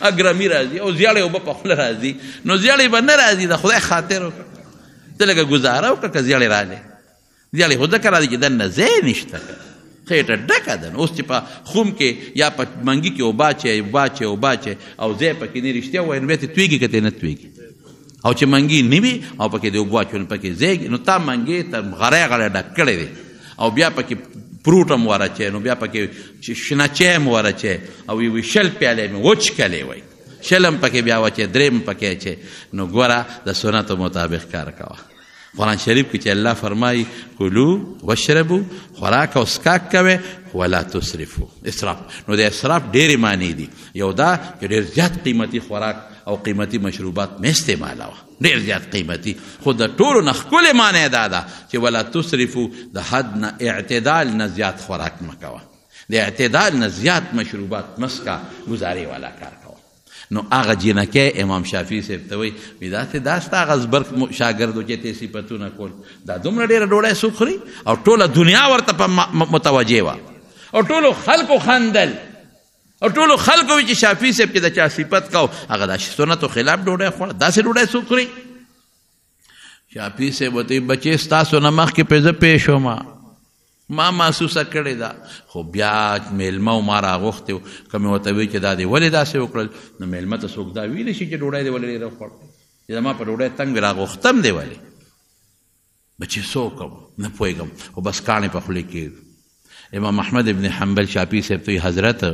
اګرامي راځي او زیړې وبه په خوله راځي نو زیړې به نه راځي د خدای خاطر وکړه ته لکه گزاره وکړه که زیړې راغلې زیړې خو ځکه راځي چې دننه ځای نشته خېټه ډکه ده اوس چې په خوم کې یا په منګي کې اوبا چې اوبا چې اوبا چې او ځای پکې نه رښتیا وایي نو بیا ته تویږي که ته نه تویږي او چې منګي نه وي او پکې د اوبو اچول پکې ځای نو تا منګي ته غری غری ډک کړی دی او بیا پکې پروټ هم ورچې نو بیا پکې شنه چای هم ورچې او یو شل پیالې مې وچ کلې وای شلم پکې بیا وچې دریم پکې چې نو ګوره د سنت مطابق کار کوه قرآن شریف کې چې الله فرمایي کلو وشربو خوراک او سکاک کوئ ولا تسرفو اسراف نو د اسراف ډېرې معنی دي یو دا چې ډېر زیات قیمتي خوراک او قیمتي مشروبات مې استعمالوه ډېر زیات قیمتي خو د ټولو نه ښکلې معنی دا ده چې ولا تصرفو د حد نه اعتدال نه زیات خوراک مه کوه د اعتدال نه زیات مشروبات مسکا گزارې والا کار کوه نو هغه جنکه امام شافعي صاحب ته وایي وي داسې داسته هغه زبرګ شاګردو چې تې صفتونه کول دا دومره ډېره ډوډۍ څوک خوري او ټوله دنیا ورته په متوجه وه او ټولو خلکو خندل او ټول خلکو چې شافعي صاحب چې د چا صفت کاو هغه د سنتو خلاف ډوډۍ خوړه داسې ډوډۍ څوک خوري شافعي صاحب وتی بچې ستاسو نه مخکې په زه پیښ وم ما محسوسه کړې ده خو بیا میلمه ما راغوښتی و که مې ورته وی چې دا دې ولې داسې وکړل نو میلمه ته څوک دا ویلی شي چې ډوډۍ دې ولې ډېره وخوړه چې زما په ډوډۍ تنګ مې راغوښتم دې ولې بچې څه وکړم نه پوهېږم خو بس کاڼې په خولې کې امام احمد ابن حنبل شافعي صاحب ته حضرت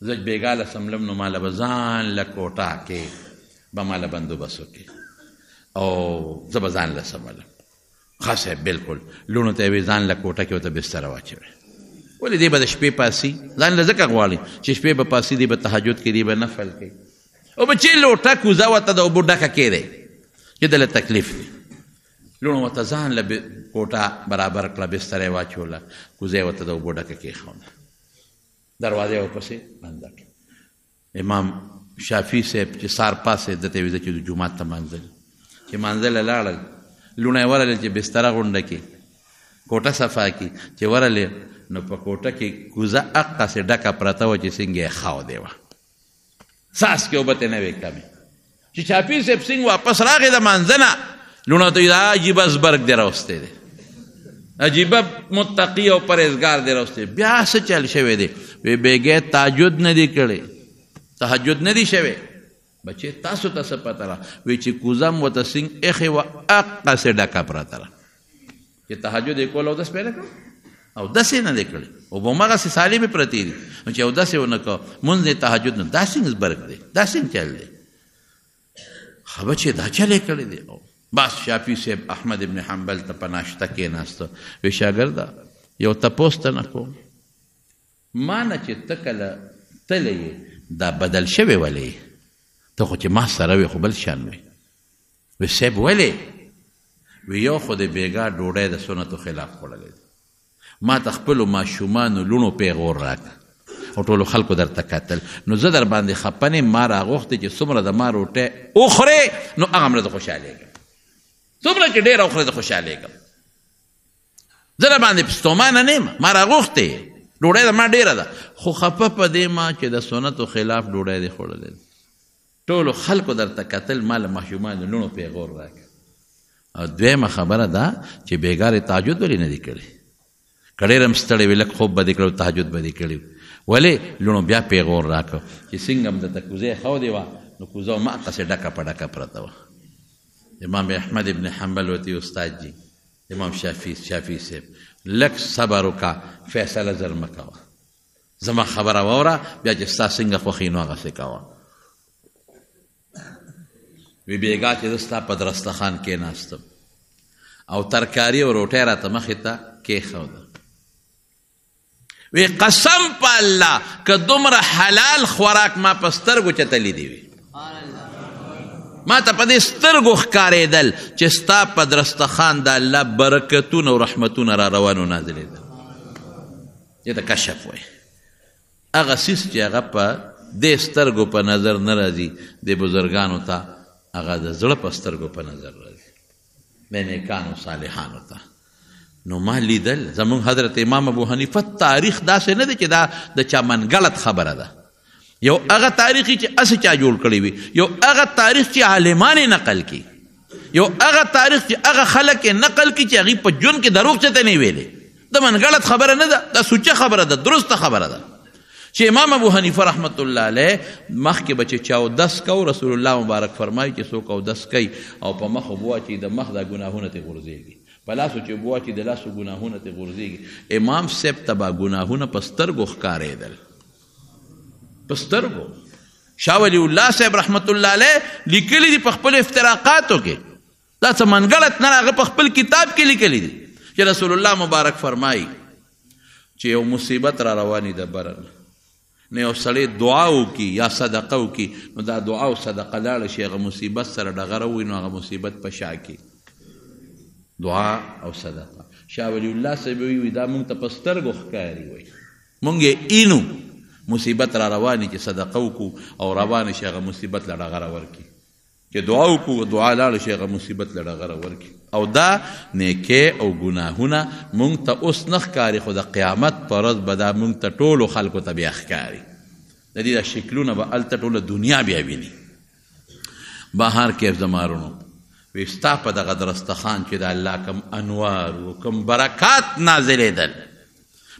زج بیګاله سملم نو مال بزان لکوټا کې به مال بندوبس کې او زبزان لسمل خاصه بالکل لونه ته وی ځان لکوټه کې وته بستر واچوي ولې دې به د شپې پاسي ځان لزکه غواړي چې شپې به پاسي دې به تهجد کې دې به نفل کې او به چې لوټه کوزا وته د وبو ډکه کې دی چې دله تکلیف دی لونه وته ځان له کوټه برابر کړه بستر واچوله کوزا وته د وبو ډکه کې خونه دروازه ورپسې بند کړ امام شافعي صاحب چې سار پاسه دته ویل چې د جمعه ته منځل چې منځل لاړل لونه ورل چې بستر غونډه کې کوټه صفا کې چې ورل نو په کوټه کې کوزه اقا سه ډکه پرته و چې څنګه خاو دی و ساس کې وبته نه وکامي چې شافعي صاحب څنګه واپس راغی د منځنه لونه ته دا عجیب زبرګ دی راوستي دی عجیبه متقی او پرهیزګار دی راوستي بیا څه چل شوی دی وی بیګې تاجد نه دی کړی تهجد نه دی شوی بچې تاسو ته څه پته را وی چې کوزم وته سنگ اخې و اقه سه ډکه پراته را چې تهجد یې کول او دس پیدا کړ او دس یې نه دی کړی او بمغسې سالمې پرتې دي نو چې او دس یې ونه کړ مونځ یې تهجد نه دا سنګ برګ دی دا سنګ چل دی خبر چې دا چلې کړی دی بس شافی صاحب احمد ابن حنبل ته پناشته کېناسته وی شاګرده یو تپوس ته نه کوم ما نه چې ته کله تلې دا بدل شوی ولې ته خو چې ما سره وې خو بل شان وې وی صاحب ولې وی یو خو د بیګا ډوډۍ د سنتو خلاف خوړلې ما ته خپلو ماشومانو لوڼو پیغور راکړه او ټولو خلکو درته کتل نو زه در باندې خپنې ما راغوښتې چې څومره د ما روټۍ وخورې نو هغه مره زه خوشحالېږم څومره چې ډېر وخوره زه خوشحالېږم زه را باندې ستومانه نه یم ما راغوښتې ډوډۍ د ما ډېره ده خو خفه په دې ما چې د سنتو خلاف ډوډۍ دې خوړلې ټولو خلکو درته کتل ما له ماشومان د لوڼو پیغور راکړ او دویمه خبره ده چې بېګارې تعجد ولې نه دی کړی که ډېر هم ستړی وي لږ خوب به دې کړی تهجد به دې کړی ولې لوڼو بیا پیغور راکړ چې څنګه هم درته کوزې ښودې وه نو کوزه ماقسې ډکه په ډکه پرته وه امام احمد ابن حنبل وتی استاد جی امام شافی شافی صاحب لک صبر وکا فیصله زر مکوا زما خبره وره بیا چې ستا څنګه خوښي نو هغسې کوه وی بیګا چې زه ستا په درستخان کېناستم او ترکاری او روټۍ راته مخې ته کېښوده وی قسم په الله که دومره حلال خوراک ما په سترګو چتلی دی وی ما ته په دې سترګو ښکارېدل چې ستا په درستخان د الله برکتونه او رحمتونه را روانو نازلېدل دې ته کشف وایي هغه سیس چې هغه په دې سترګو په نظر نه راځي دې بزرګانو ته هغه د زړه په سترګو په نظر راځي د نیکانو صالحانو ته نو ما لیدل زمونږ حضرت امام ابو حنیفه تاریخ داسې نه دی چې دا د چا من غلط خبره ده یو هغه تاریخ چې اس چا جوړ کړی وي یو هغه تاریخ چې عالمان نقل کی یو هغه تاریخ چې هغه خلک نقل کی چې هغه په جون کې دروغ چته نه ویلې دا من غلط خبره نه ده دا سوچه خبره ده درست خبره ده چې امام ابو حنیفه رحمت الله علیه مخ کې بچي چاو دس کو رسول الله مبارک فرمایي چې سو کو دس کوي او په مخ بوا چې د مخ د ګناهونه ته غورځيږي په لاسو چې بوا چې د لاسو ګناهونه ته غورځيږي امام سپ تبا ګناهونه په سترګو ښکارېدل پسترګو شاه ولی الله صاحب رحمت الله علیه لیکلی دي په خپل افتراقاتو کې دا څه منګلت نه هغه په خپل کتاب کې لیکلی دي چې رسول الله مبارک فرمایي چې یو مصیبت را رواني ده برن نه یو سړی دعا وکي یا صدقه وکي نو دا دعا او صدقه لاړه شي هغه مصیبت سره ډغره وي نو هغه مصیبت په شا کې دعا او صدقه شاه ولی الله صاحب وی دا مونږ ته پسترګو ښکاری وي مونږ یې اینو مصیبت را رواني چې صدقه وکړو او روان شي هغه مصیبت لړه غره ورکی چې دعا وکړو دعا لاړ شي هغه مصیبت لړه غره ورکی او دا نیکه او ګناهونه مونږ ته اوس نخ کاری خو د قیامت پر ورځ به دا مونږ ته ټولو خلکو ته بیا ښکاري د دې د شکلونه به هلته ټوله دنیا بیا ویني بهر کې زمارونو وي ستا په دغه درستخان چې د الله کم انوار و کم برکات نازلېدل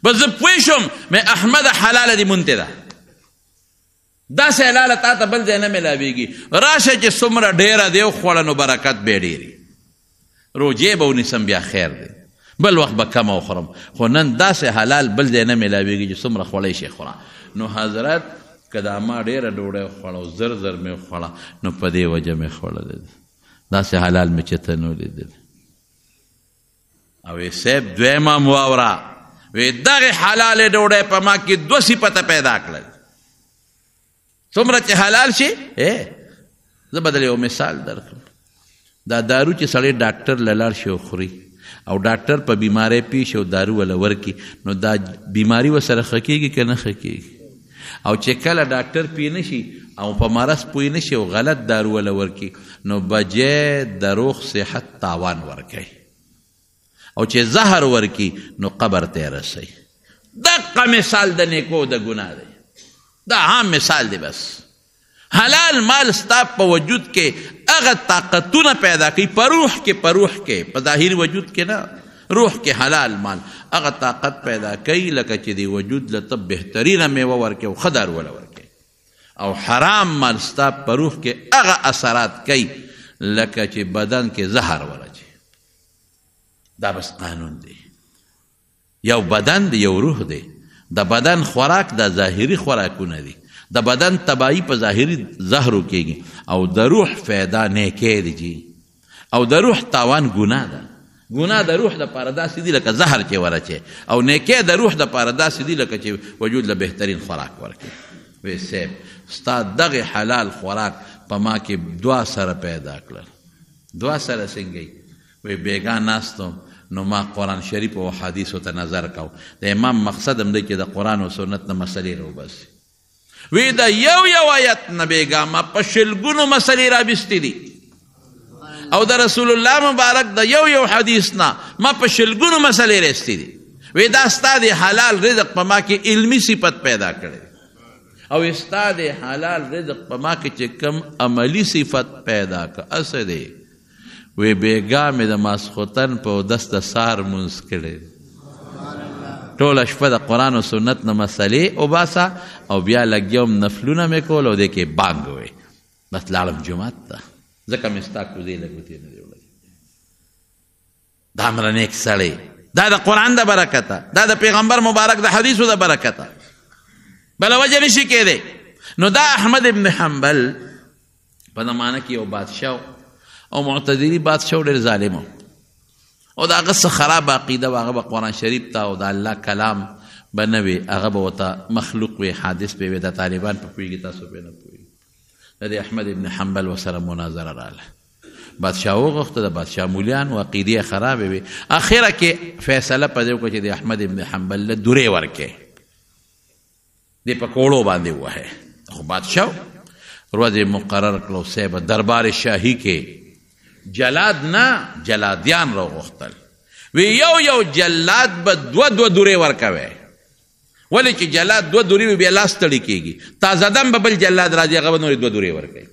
بس زه پوه شوم مې احمد حلاله دې مونتې ده دا سیلاله تا ته بل ځای نه میلاویږي راشه چې څومره ډیره دی وخوړه نو برکت به ډیری روجې به ونیسم بیا خیر دی بل وخت به کم وخورم خو نن داسې حلال بل ځای نه میلاویږي چې څومره خوړی شي خورا نو حضرت که دا ما ډیره ډوډۍ وخوړه زر زر مې وخوړه نو په دې وجه مې خوړلې ده داسې حلال مې چېته نه لیدل او یې صاحب دویمه مو واوره وی دغه حلال ډوډۍ په ما کې دوه صفته پیدا کړل څومره چې حلال شي زه بدل یو مثال درکړم دا دارو چې سړی ډاکټر للاړ شي او خوري او ډاکټر په بیماری پیش او دارو ولا ورکی نو دا بیماری وسره خکېږي که نه خکېږي او چې کله ډاکټر پی نه شي او په مرض پوی نه شي او غلط دارو ولا ورکی نو بجې د روغ صحت تاوان ورکوي او چې زهر ورکی نو قبر ته رسي دقه مثال د نیکو د ګناه دی دا عام مثال دی بس حلال مال ستا په وجود کې هغه طاقتونه پیدا کوي په روح کې په روح کې په ظاهر وجود کې نه روح کې حلال مال هغه طاقت پیدا کوي لکه چې دی وجود له ته بهترینه میوه ورکې او ښه داروله ورکې او حرام مال ستا په روح کې هغه اثرات کوي لکه چې بدن کې زهر ورکې دا بس قانون دی یو بدن دی یو روح دی د بدن خوراک د ظاهری خوراکونه دي د بدن تبایی په ظاهری زهرو کېږي او د روح فایده نیکې دي جی او د روح تاوان ګناه ده ګناه د روح د پاره داسې دي لکه زهر چې ورچې او نیکې د روح د پاره داسې دي لکه چې وجود له بهترین خوراک ورکړي وې سیب ستا دغه حلال خوراک په ما کې دوا سره پیدا کړل دوا سره څنګه وی بیگا ناستو نو ما قرآن شریف او حدیثو ته نظر کو د امام مقصد هم دی چې د قرآن او سنت نه مسلې راوباسي وی د یو یو آیت نه بیګا ما په شلګونو مسلې راویستې دي او د رسول الله مبارک د یو یو حدیث نه ما په شلګونو مسلې راستې دي وی دا ستا د حلال رزق په ما کې علمي صفت پیدا کړی او ستا د حلال رزق په ما کې چې کم عملی صفت پیدا کړه اسه دی وی بیګا مې د ماسخوتن په دست سار مونږ کړي ټول شپه د قران او سنت نه مسلې او باسا او بیا لګیوم نفلونه مې کول او د کې بانګ وې بس لاړم جمعات ته ځکه مې ستا کوزې لګوتې نه دی ولګي دا مر نیک سړی دا د قران د برکت دا د پیغمبر مبارک د حدیثو د برکت بل وجه نشي کېده نو دا احمد ابن حنبل په زمانه کې یو بادشاه او معتدلی بادشاہ ډېر ظالم او دا هغه څه خراب عقیده هغه به قرآن شریف ته او د الله کلام به نه وي هغه به ورته مخلوق وي حادث به وي دا طالبان په پوهېږي تاسو پرې نه پوهېږي د احمد ابن حنبل ورسره مناظره راله بادشاه وغوښته د بادشاه مولیان و عقیدې خرابې وي اخره کې فیصله په دې وکړه چې د احمد ابن حنبل له دورې ورکې دې په کوړو باندې ووهې خو بادشاه ورځ یې مقرر کړه صاحب دربار شاهي کې جلاد نه جلادیان را غختل وی یو یو جلاد به دو دو دوری ورکوي ولی چې جلاد دو دوری بیا لاس تړي کیږي تازه دم به بل جلاد راځي هغه به نورې دو دوری ورکوي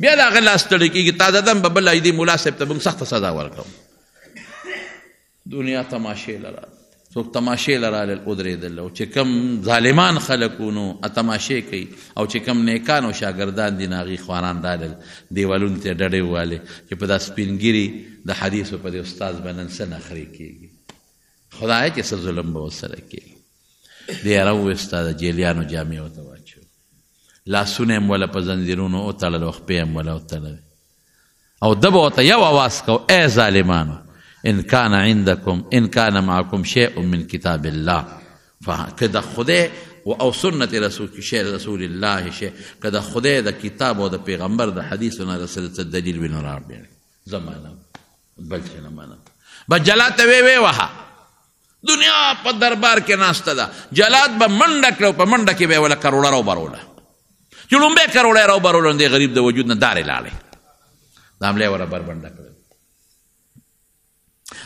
بیا دا هغه لاس تړي کیږي تازه دم به بل ایدي ملا صاحب ته به سخته سزا ورکوم دنیا تماشې لرات څوک تماشې لرالل ودرېدل او چې کم ظالمان خلکو نو تماشې کوي او چې کم نیکانو شاګردان دي ناغي خوانان دالل دیوالون ته ډډې واله چې په دا سپینګيري د حدیثو په دې استاد بنن سره نخري کیږي خدای چې سر ظلم به وسره کوي دی راو استاد جیلیانو جامع وته واچو لاسونه هم ولا په زنجیرونو او تړل او خپې هم ولا او تړل او دبه وته یو आवाज کو اے ظالمانو ان کان عندکم ان کان معکم شیء من کتاب الله فکدا خدای او سنت رسول شیء رسول الله شیء کدا خدای د کتاب او د پیغمبر د حدیثونو رسول ته دلیل ونرار دی زمانہ بل څه نه مانه بجلات وی وی وها دنیا په دربار کې ناشته ده جلات به منډه کړو په منډه کې به ولا کروڑا رو برولا چې لومبه کروڑا رو برولا دی غریب د وجود نه دارې لاله داملې ورا بربنده کړو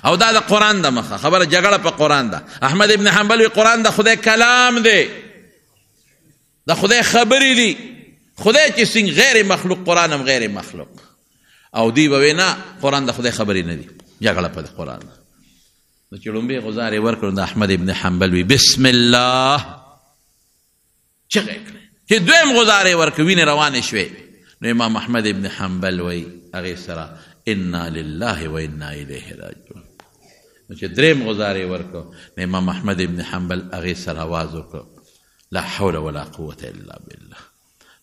او دا د قران د مخه خبره جګړه په قران ده احمد ابن حنبل وی قران د خدای کلام دی د خدای خبرې دي خدای چې څنګه غیر مخلوق قران هم غیر مخلوق او دی به نه قران د خدای خبرې نه دي جګړه په قران ده نو چې لومبه غزارې ورکړ د احمد ابن حنبل وی بسم الله چغه کړ چې دویم غزارې ورکوي نه روان شوي نو امام احمد ابن حنبل وی هغه سره انا لله و انا الیه راجعون نو چې دریم غزارې ورکو نو امام احمد ابن حنبل هغې سره آواز وکړو لا حول ولا قوة الا بالله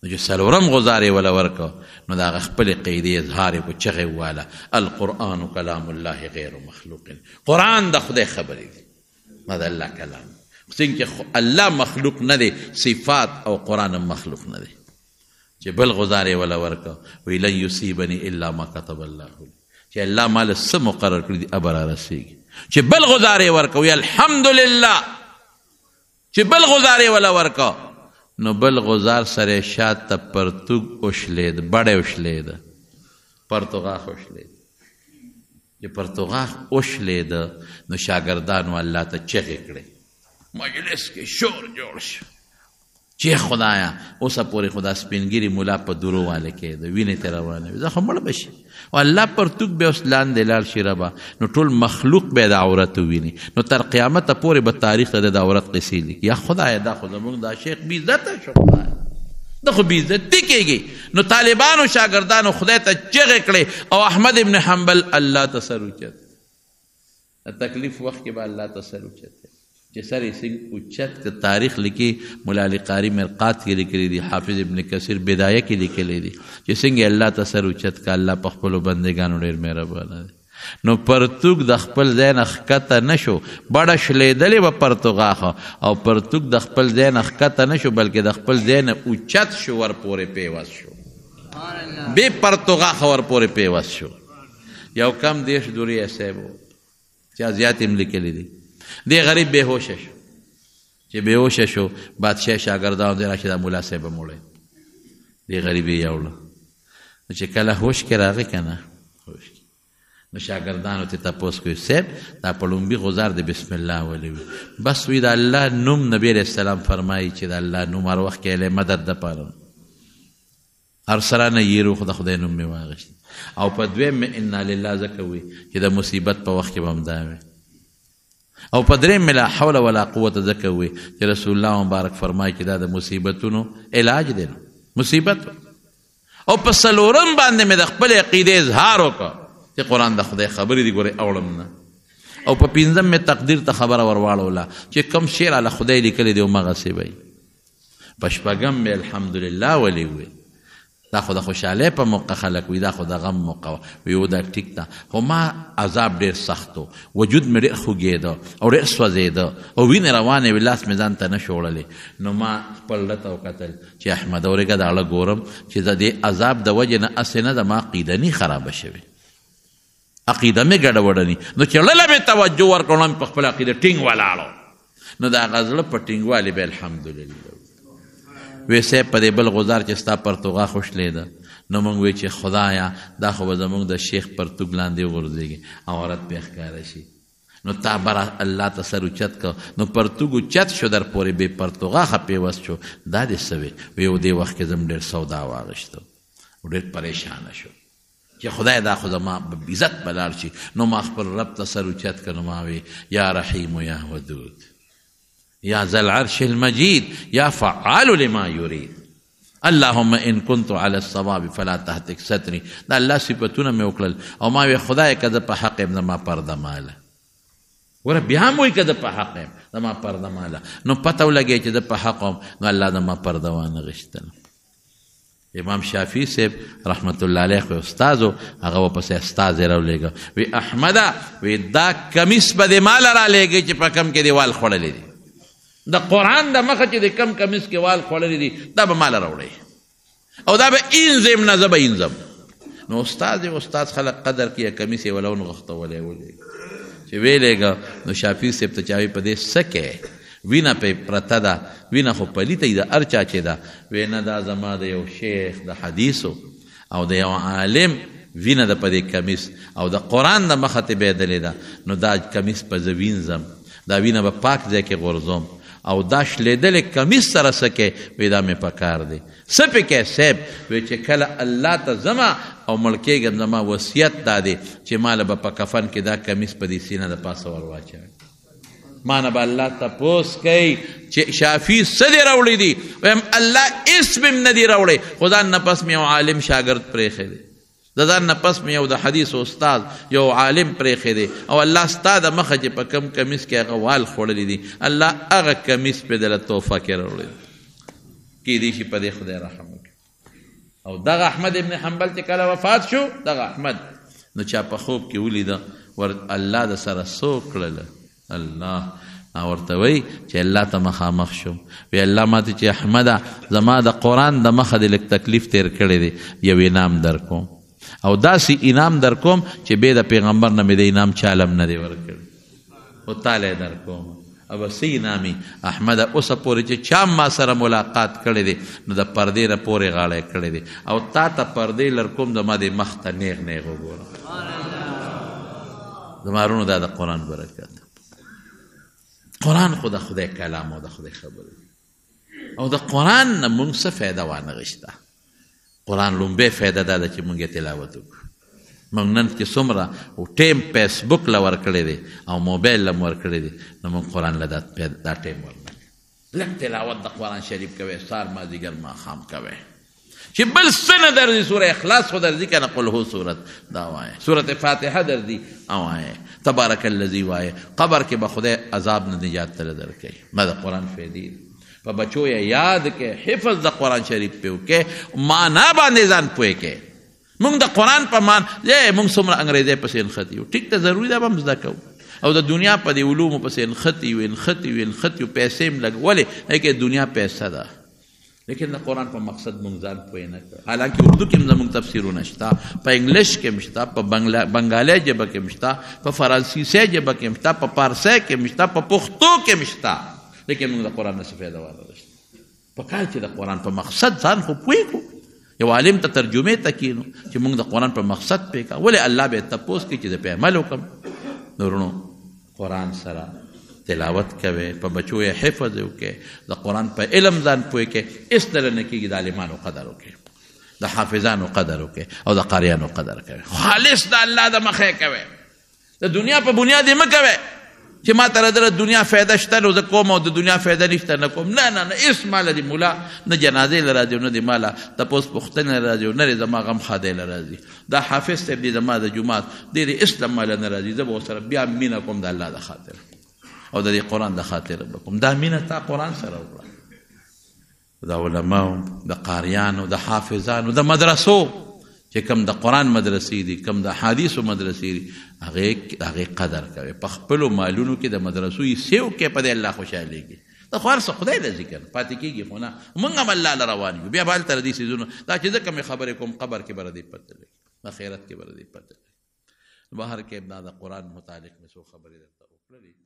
نو چې څلورم غزارې وله ورکو نو د هغه خپلې قیدې اظهار یې په چغې وواله القرآن کلام الله غیر مخلوق قرآن د خدای خبرې دي نه د الله کلام څنګه الله مخلوق نه دی صفات او قرآن مخلوق نه دی چې بل غزارې ولا ورکا وی لن یصيبني الا ما كتب الله چې الله مال سم مقرر کړی دی ابره رسیږي چې بل غزارې ورکا وی الحمدلله چې بل غزارې ولا ورکا نو بل غزار سره شات ته پرتګ اوشلید بڑے اوشلید پرتګاخ اوشلید چې پرتګاخ اوشلید نو شاګردانو الله ته چغې کړې مجلس کې شور جوړ شو چې خدایا اوس پورې خدا سپینګری مولا په درو والے کې د وینې تر روانه وي زخه مړ بشي او الله پر توک به اسلام د لال شربا نو ټول مخلوق به د عورت ویني نو تر قیامت پورې به تاریخ د عورت قصې دي یا خدایا دا خدای موږ دا شیخ بي عزت شو خدایا د خو بی عزتی کېږي نو طالبانو شاګردانو خدای ته چغې کړې او احمد ابن حنبل الله ته سر اوچت تکلیف وخت کې به الله ته سر اوچت چې سر سنگ اوچت تاریخ لیکي مولا علی قاری مرقات کې لیکلي دي حافظ ابن کثیر بدایه کې لیکلي دي چې څنګه الله ته سر اوچت کا الله په خپل بندګانو ډېر مهربان دی نو پرتوک د خپل ځین اخکته نشو بڑه شلیدلې و پرتوغاخه او پرتوک د خپل ځین اخکته نشو بلکې د خپل ځین اوچت شو ور پورې پیوس شو بے پرتوغاخه ور پورې پیوس شو یو کم دیش دوری اسیبو چا زیات املیکلی دی دی غریب بیهوش شو چې بیهوش شو بادشاہ شاګردان دی راشد مولا صاحب موړه دی غریب یاوله چې کله هوش کې راغی کنه هوش نو شاګردانو ته تاسو کوی سب دا په لومبي غزار د بسم الله ولي بس وی دا الله نوم نبی عليه السلام فرمایي چې دا الله نوم هر وخت کې له مدد د پاره هر سره نه یې خو د خدای نوم می واغشت او په دویم ان لله زکه وی چې د مصیبت په وخت کې بم دا وی او په درې ملا حول ولا قوت ذکر وي چې رسول الله مبارک فرمایي چې دا د مصیبتونو علاج دی مصیبت او په سلورم باندې مې د خپل عقیده اظهار وکړ چې قران د خدای خبرې دی ګوره اولم نه او په پینځم مې تقدیر ته خبره ورواړوله چې کم شعر علی خدای لیکلی دی او مغه سی وي پشپغم مې الحمدلله ولي وي دا خو د خوشحالی په موقع خلک وي دا خو د غم موقع وي دا ټیک ده خو ما عذاب ډېر سخت و وجود مې ډېر خوږېده او ډېر سوځېده او وینې روانې وې لاس مې ځان ته نه شوړلې نو ما خپل لته وکتل چې احمد اورېږه دا اړه ګورم چې د دې عذاب د وجې نه هسې نه زما عقیده نه خرابه شوې عقیده مې ګډوډه نه نو چې ړله مې توجه ورکړم په خپل عقیده ټینګ ولاړو نو د هغه زړه په ټینګوالي به الحمدلله وې سه په دې بل غزار چې ستا پرتوغا خوش لیدا نو مونږ وی چې خدایا دا خو به زمونږ د شیخ پرتوګ لاندې ورځيږي او عورت په ښکارا شي نو تا برا الله ته سر اوچت کو نو پرتوګ اوچت شو در پورې به پرتوغا خپې وس شو دا دې سوي وې و دې وخت کې زم ډېر سودا واغشتو ډېر پریشان شو چې خدای دا خو زما عزت بلار شي نو ما خپل رب ته سر اوچت کړم ما وی یا رحیم یا ودود يا ذا العرش المجيد يا فعال لما يريد اللهم ان كنت على الصواب فلا تهتك ستري دا الله صفاتونه مې وکړل او ما وی خدای کده په حق ابن ما پرده ماله ور بیا مو کده په حق ابن ما پرده ماله نو پته ولګی چې د په حق نو الله د ما پرده وانه غشتل امام شافعی صاحب رحمت الله علیه خو استاد او هغه په سه استاد راولېګ وی احمد وی دا کمیس به مال را لېګ چې په کم کې دیوال خړلې دي د قرآن د مخه چې د کم کمیس کې وال خوړلي دي دا به ماله راوړئ او دا به انځم نه زه به انځم نو استاد استاد خلک قدر کیه کمیس یې ولون غښتولی ولې چې ویلېږه نو شافي صاحب ته چا په دې څه وینه په پرته ده وینه خو پلیته ده هر چا چې ده وینه دا زما د یو شیخ د حدیثو او د یو عالم وینه ده په دې کمیس او د قرآن د مخه تې بهیدلې ده نو دا کمیس په زه وینځم دا وینه به پاک ځای کې غورځوم او دا شلیدل کمیس سره سکه ودا مې پکار دی سپه کې سیب وی چې کله الله ته زما او ملکیګم زما وصیت دادې چې مال به په کفن کې دا کمیس په دې سینه د پاسه ور واچوي مانه به الله تپوس کوي چې شافی څه دې راوړی دي ویم الله اسم نه دی راوړی خدا نه پس مې عالم شاګرد پرېښی دی د ځان نه پس مې یو د حدیث استاد یو عالم پرېښی دی او الله ستا د مخه چې په کم کمیس کې هغه وال خوړلی دي الله هغه کمیس پې دله تحفه کې راوړی کېدی شي په دې خدای رحم وکړي او دغه احمد ابن حنبل چې کله وفات شو دغه احمد نو چا په خوب کې ولیده ور الله د سره څو کړله الله ورته وی چې الله ته مخامخ شم وی الله ماته چې احمده زما د قرآن د مخه د لږ تکلیف تیر کړی دی یو انعام درکوم او داسې انعام در کوم چې به د پیغمبر نه مې د انعام چالم نه دی ورکړ او تعالی در کوم او سې نامي احمد اوس پورې چې چا ما سره ملاقات کړې دي نو د پردې نه پورې غاړې کړې دي او تا ته پردې لر کوم د ما د مخ ته نیغ نیغ وګوره زمارونو دا د قرآن برکت قرآن خو د خدای کلام او د خدای خبره او د قرآن نه مونږ څه فایده وانغښته قران لومبه فائدہ دا چې مونږه تلاوت وکړو مونږ نن کې څومره او ټیم فیسبوک لا ورکړی دی او موبایل لا ورکړی دی نو مونږ قران لا دا ټیم ورنه لک تلاوت د قران شریف کوي سار ما دیګر ما خام کوي چې بل سنه درځي سوره اخلاص خو درځي کنه قل هو سورت دا وایه سوره فاتحه درځي او وایه تبارک الذی وایه قبر کې به خدای عذاب نه نجات تر درکې ما د قران فیدی په بچو یې یاد کې حفظ د قران شریف په کې معنا باندې ځان پوي کې موږ د قران په مان یې موږ څومره انګريزي په سین ختی یو ټیک ته ضروری ده به موږ زده کوو او د دنیا په دی علوم په سین ختی وین ختی وین ختی پیسې هم لګولې کې دنیا پیسې ده لیکن د قران په مقصد موږ ځان پوي نه کړ حالانکه اردو کې زموږ تفسیرونه شته په انګلیش کې مشته په بنگالی ژبه کې مشته په فرانسیسي ژبه کې مشته په پارسی کې مشته په پښتو کې مشته لیکن موږ د قران نه څه فایده وانه غوښته پکار چې د قران په مقصد ځان خو پوه کړو یو عالم ته ترجمه تکینو چې موږ د قران په مقصد پې کا ولې الله به تپوس کې چې په عمل وکم نورونو قران سره تلاوت کوي په بچو یې حفظ وکړي د قران په علم ځان پوه کې اس طرح نه کېږي د عالمانو قدر وکړي د حافظانو قدر وکړي او د قاریانو قدر کوي خالص د الله د مخه کوي د دنیا په بنیاد یې مه کوي چې ما تر دره دنیا فایده شته نو زه کوم او د دنیا فایده نشته نه کوم نه نه نه اس مال دی مولا نه جنازې لرا دی نه دی مالا تپوس پختن لرا دی نه زما غم خاده لرا دی دا حافظ ته دې زما د جمعات دې اسلام مال نه راځي زه به سره بیا مینا کوم د الله د خاطر او د قرآن د خاطر کوم دا مینا تا قرآن سره وکړه د علماو د قاریانو د حافظانو د مدرسو چې کم د قران مدرسې دي کم د حدیثو مدرسې دي هغه هغه قدر کوي په خپل مالونو کې د مدرسو یې سیو کې په الله خوشاله کیږي دا خو ارسه خدای له ذکر پاتې کیږي خو نه مونږ هم الله له روان یو بیا بل تر دې سيزونه دا چې زه کوم خبرې کوم قبر کې بر دې پته لګي اخرت کې بر دې پته لګي بهر کې دا د قران متعلق مې څو خبرې درته وکړلې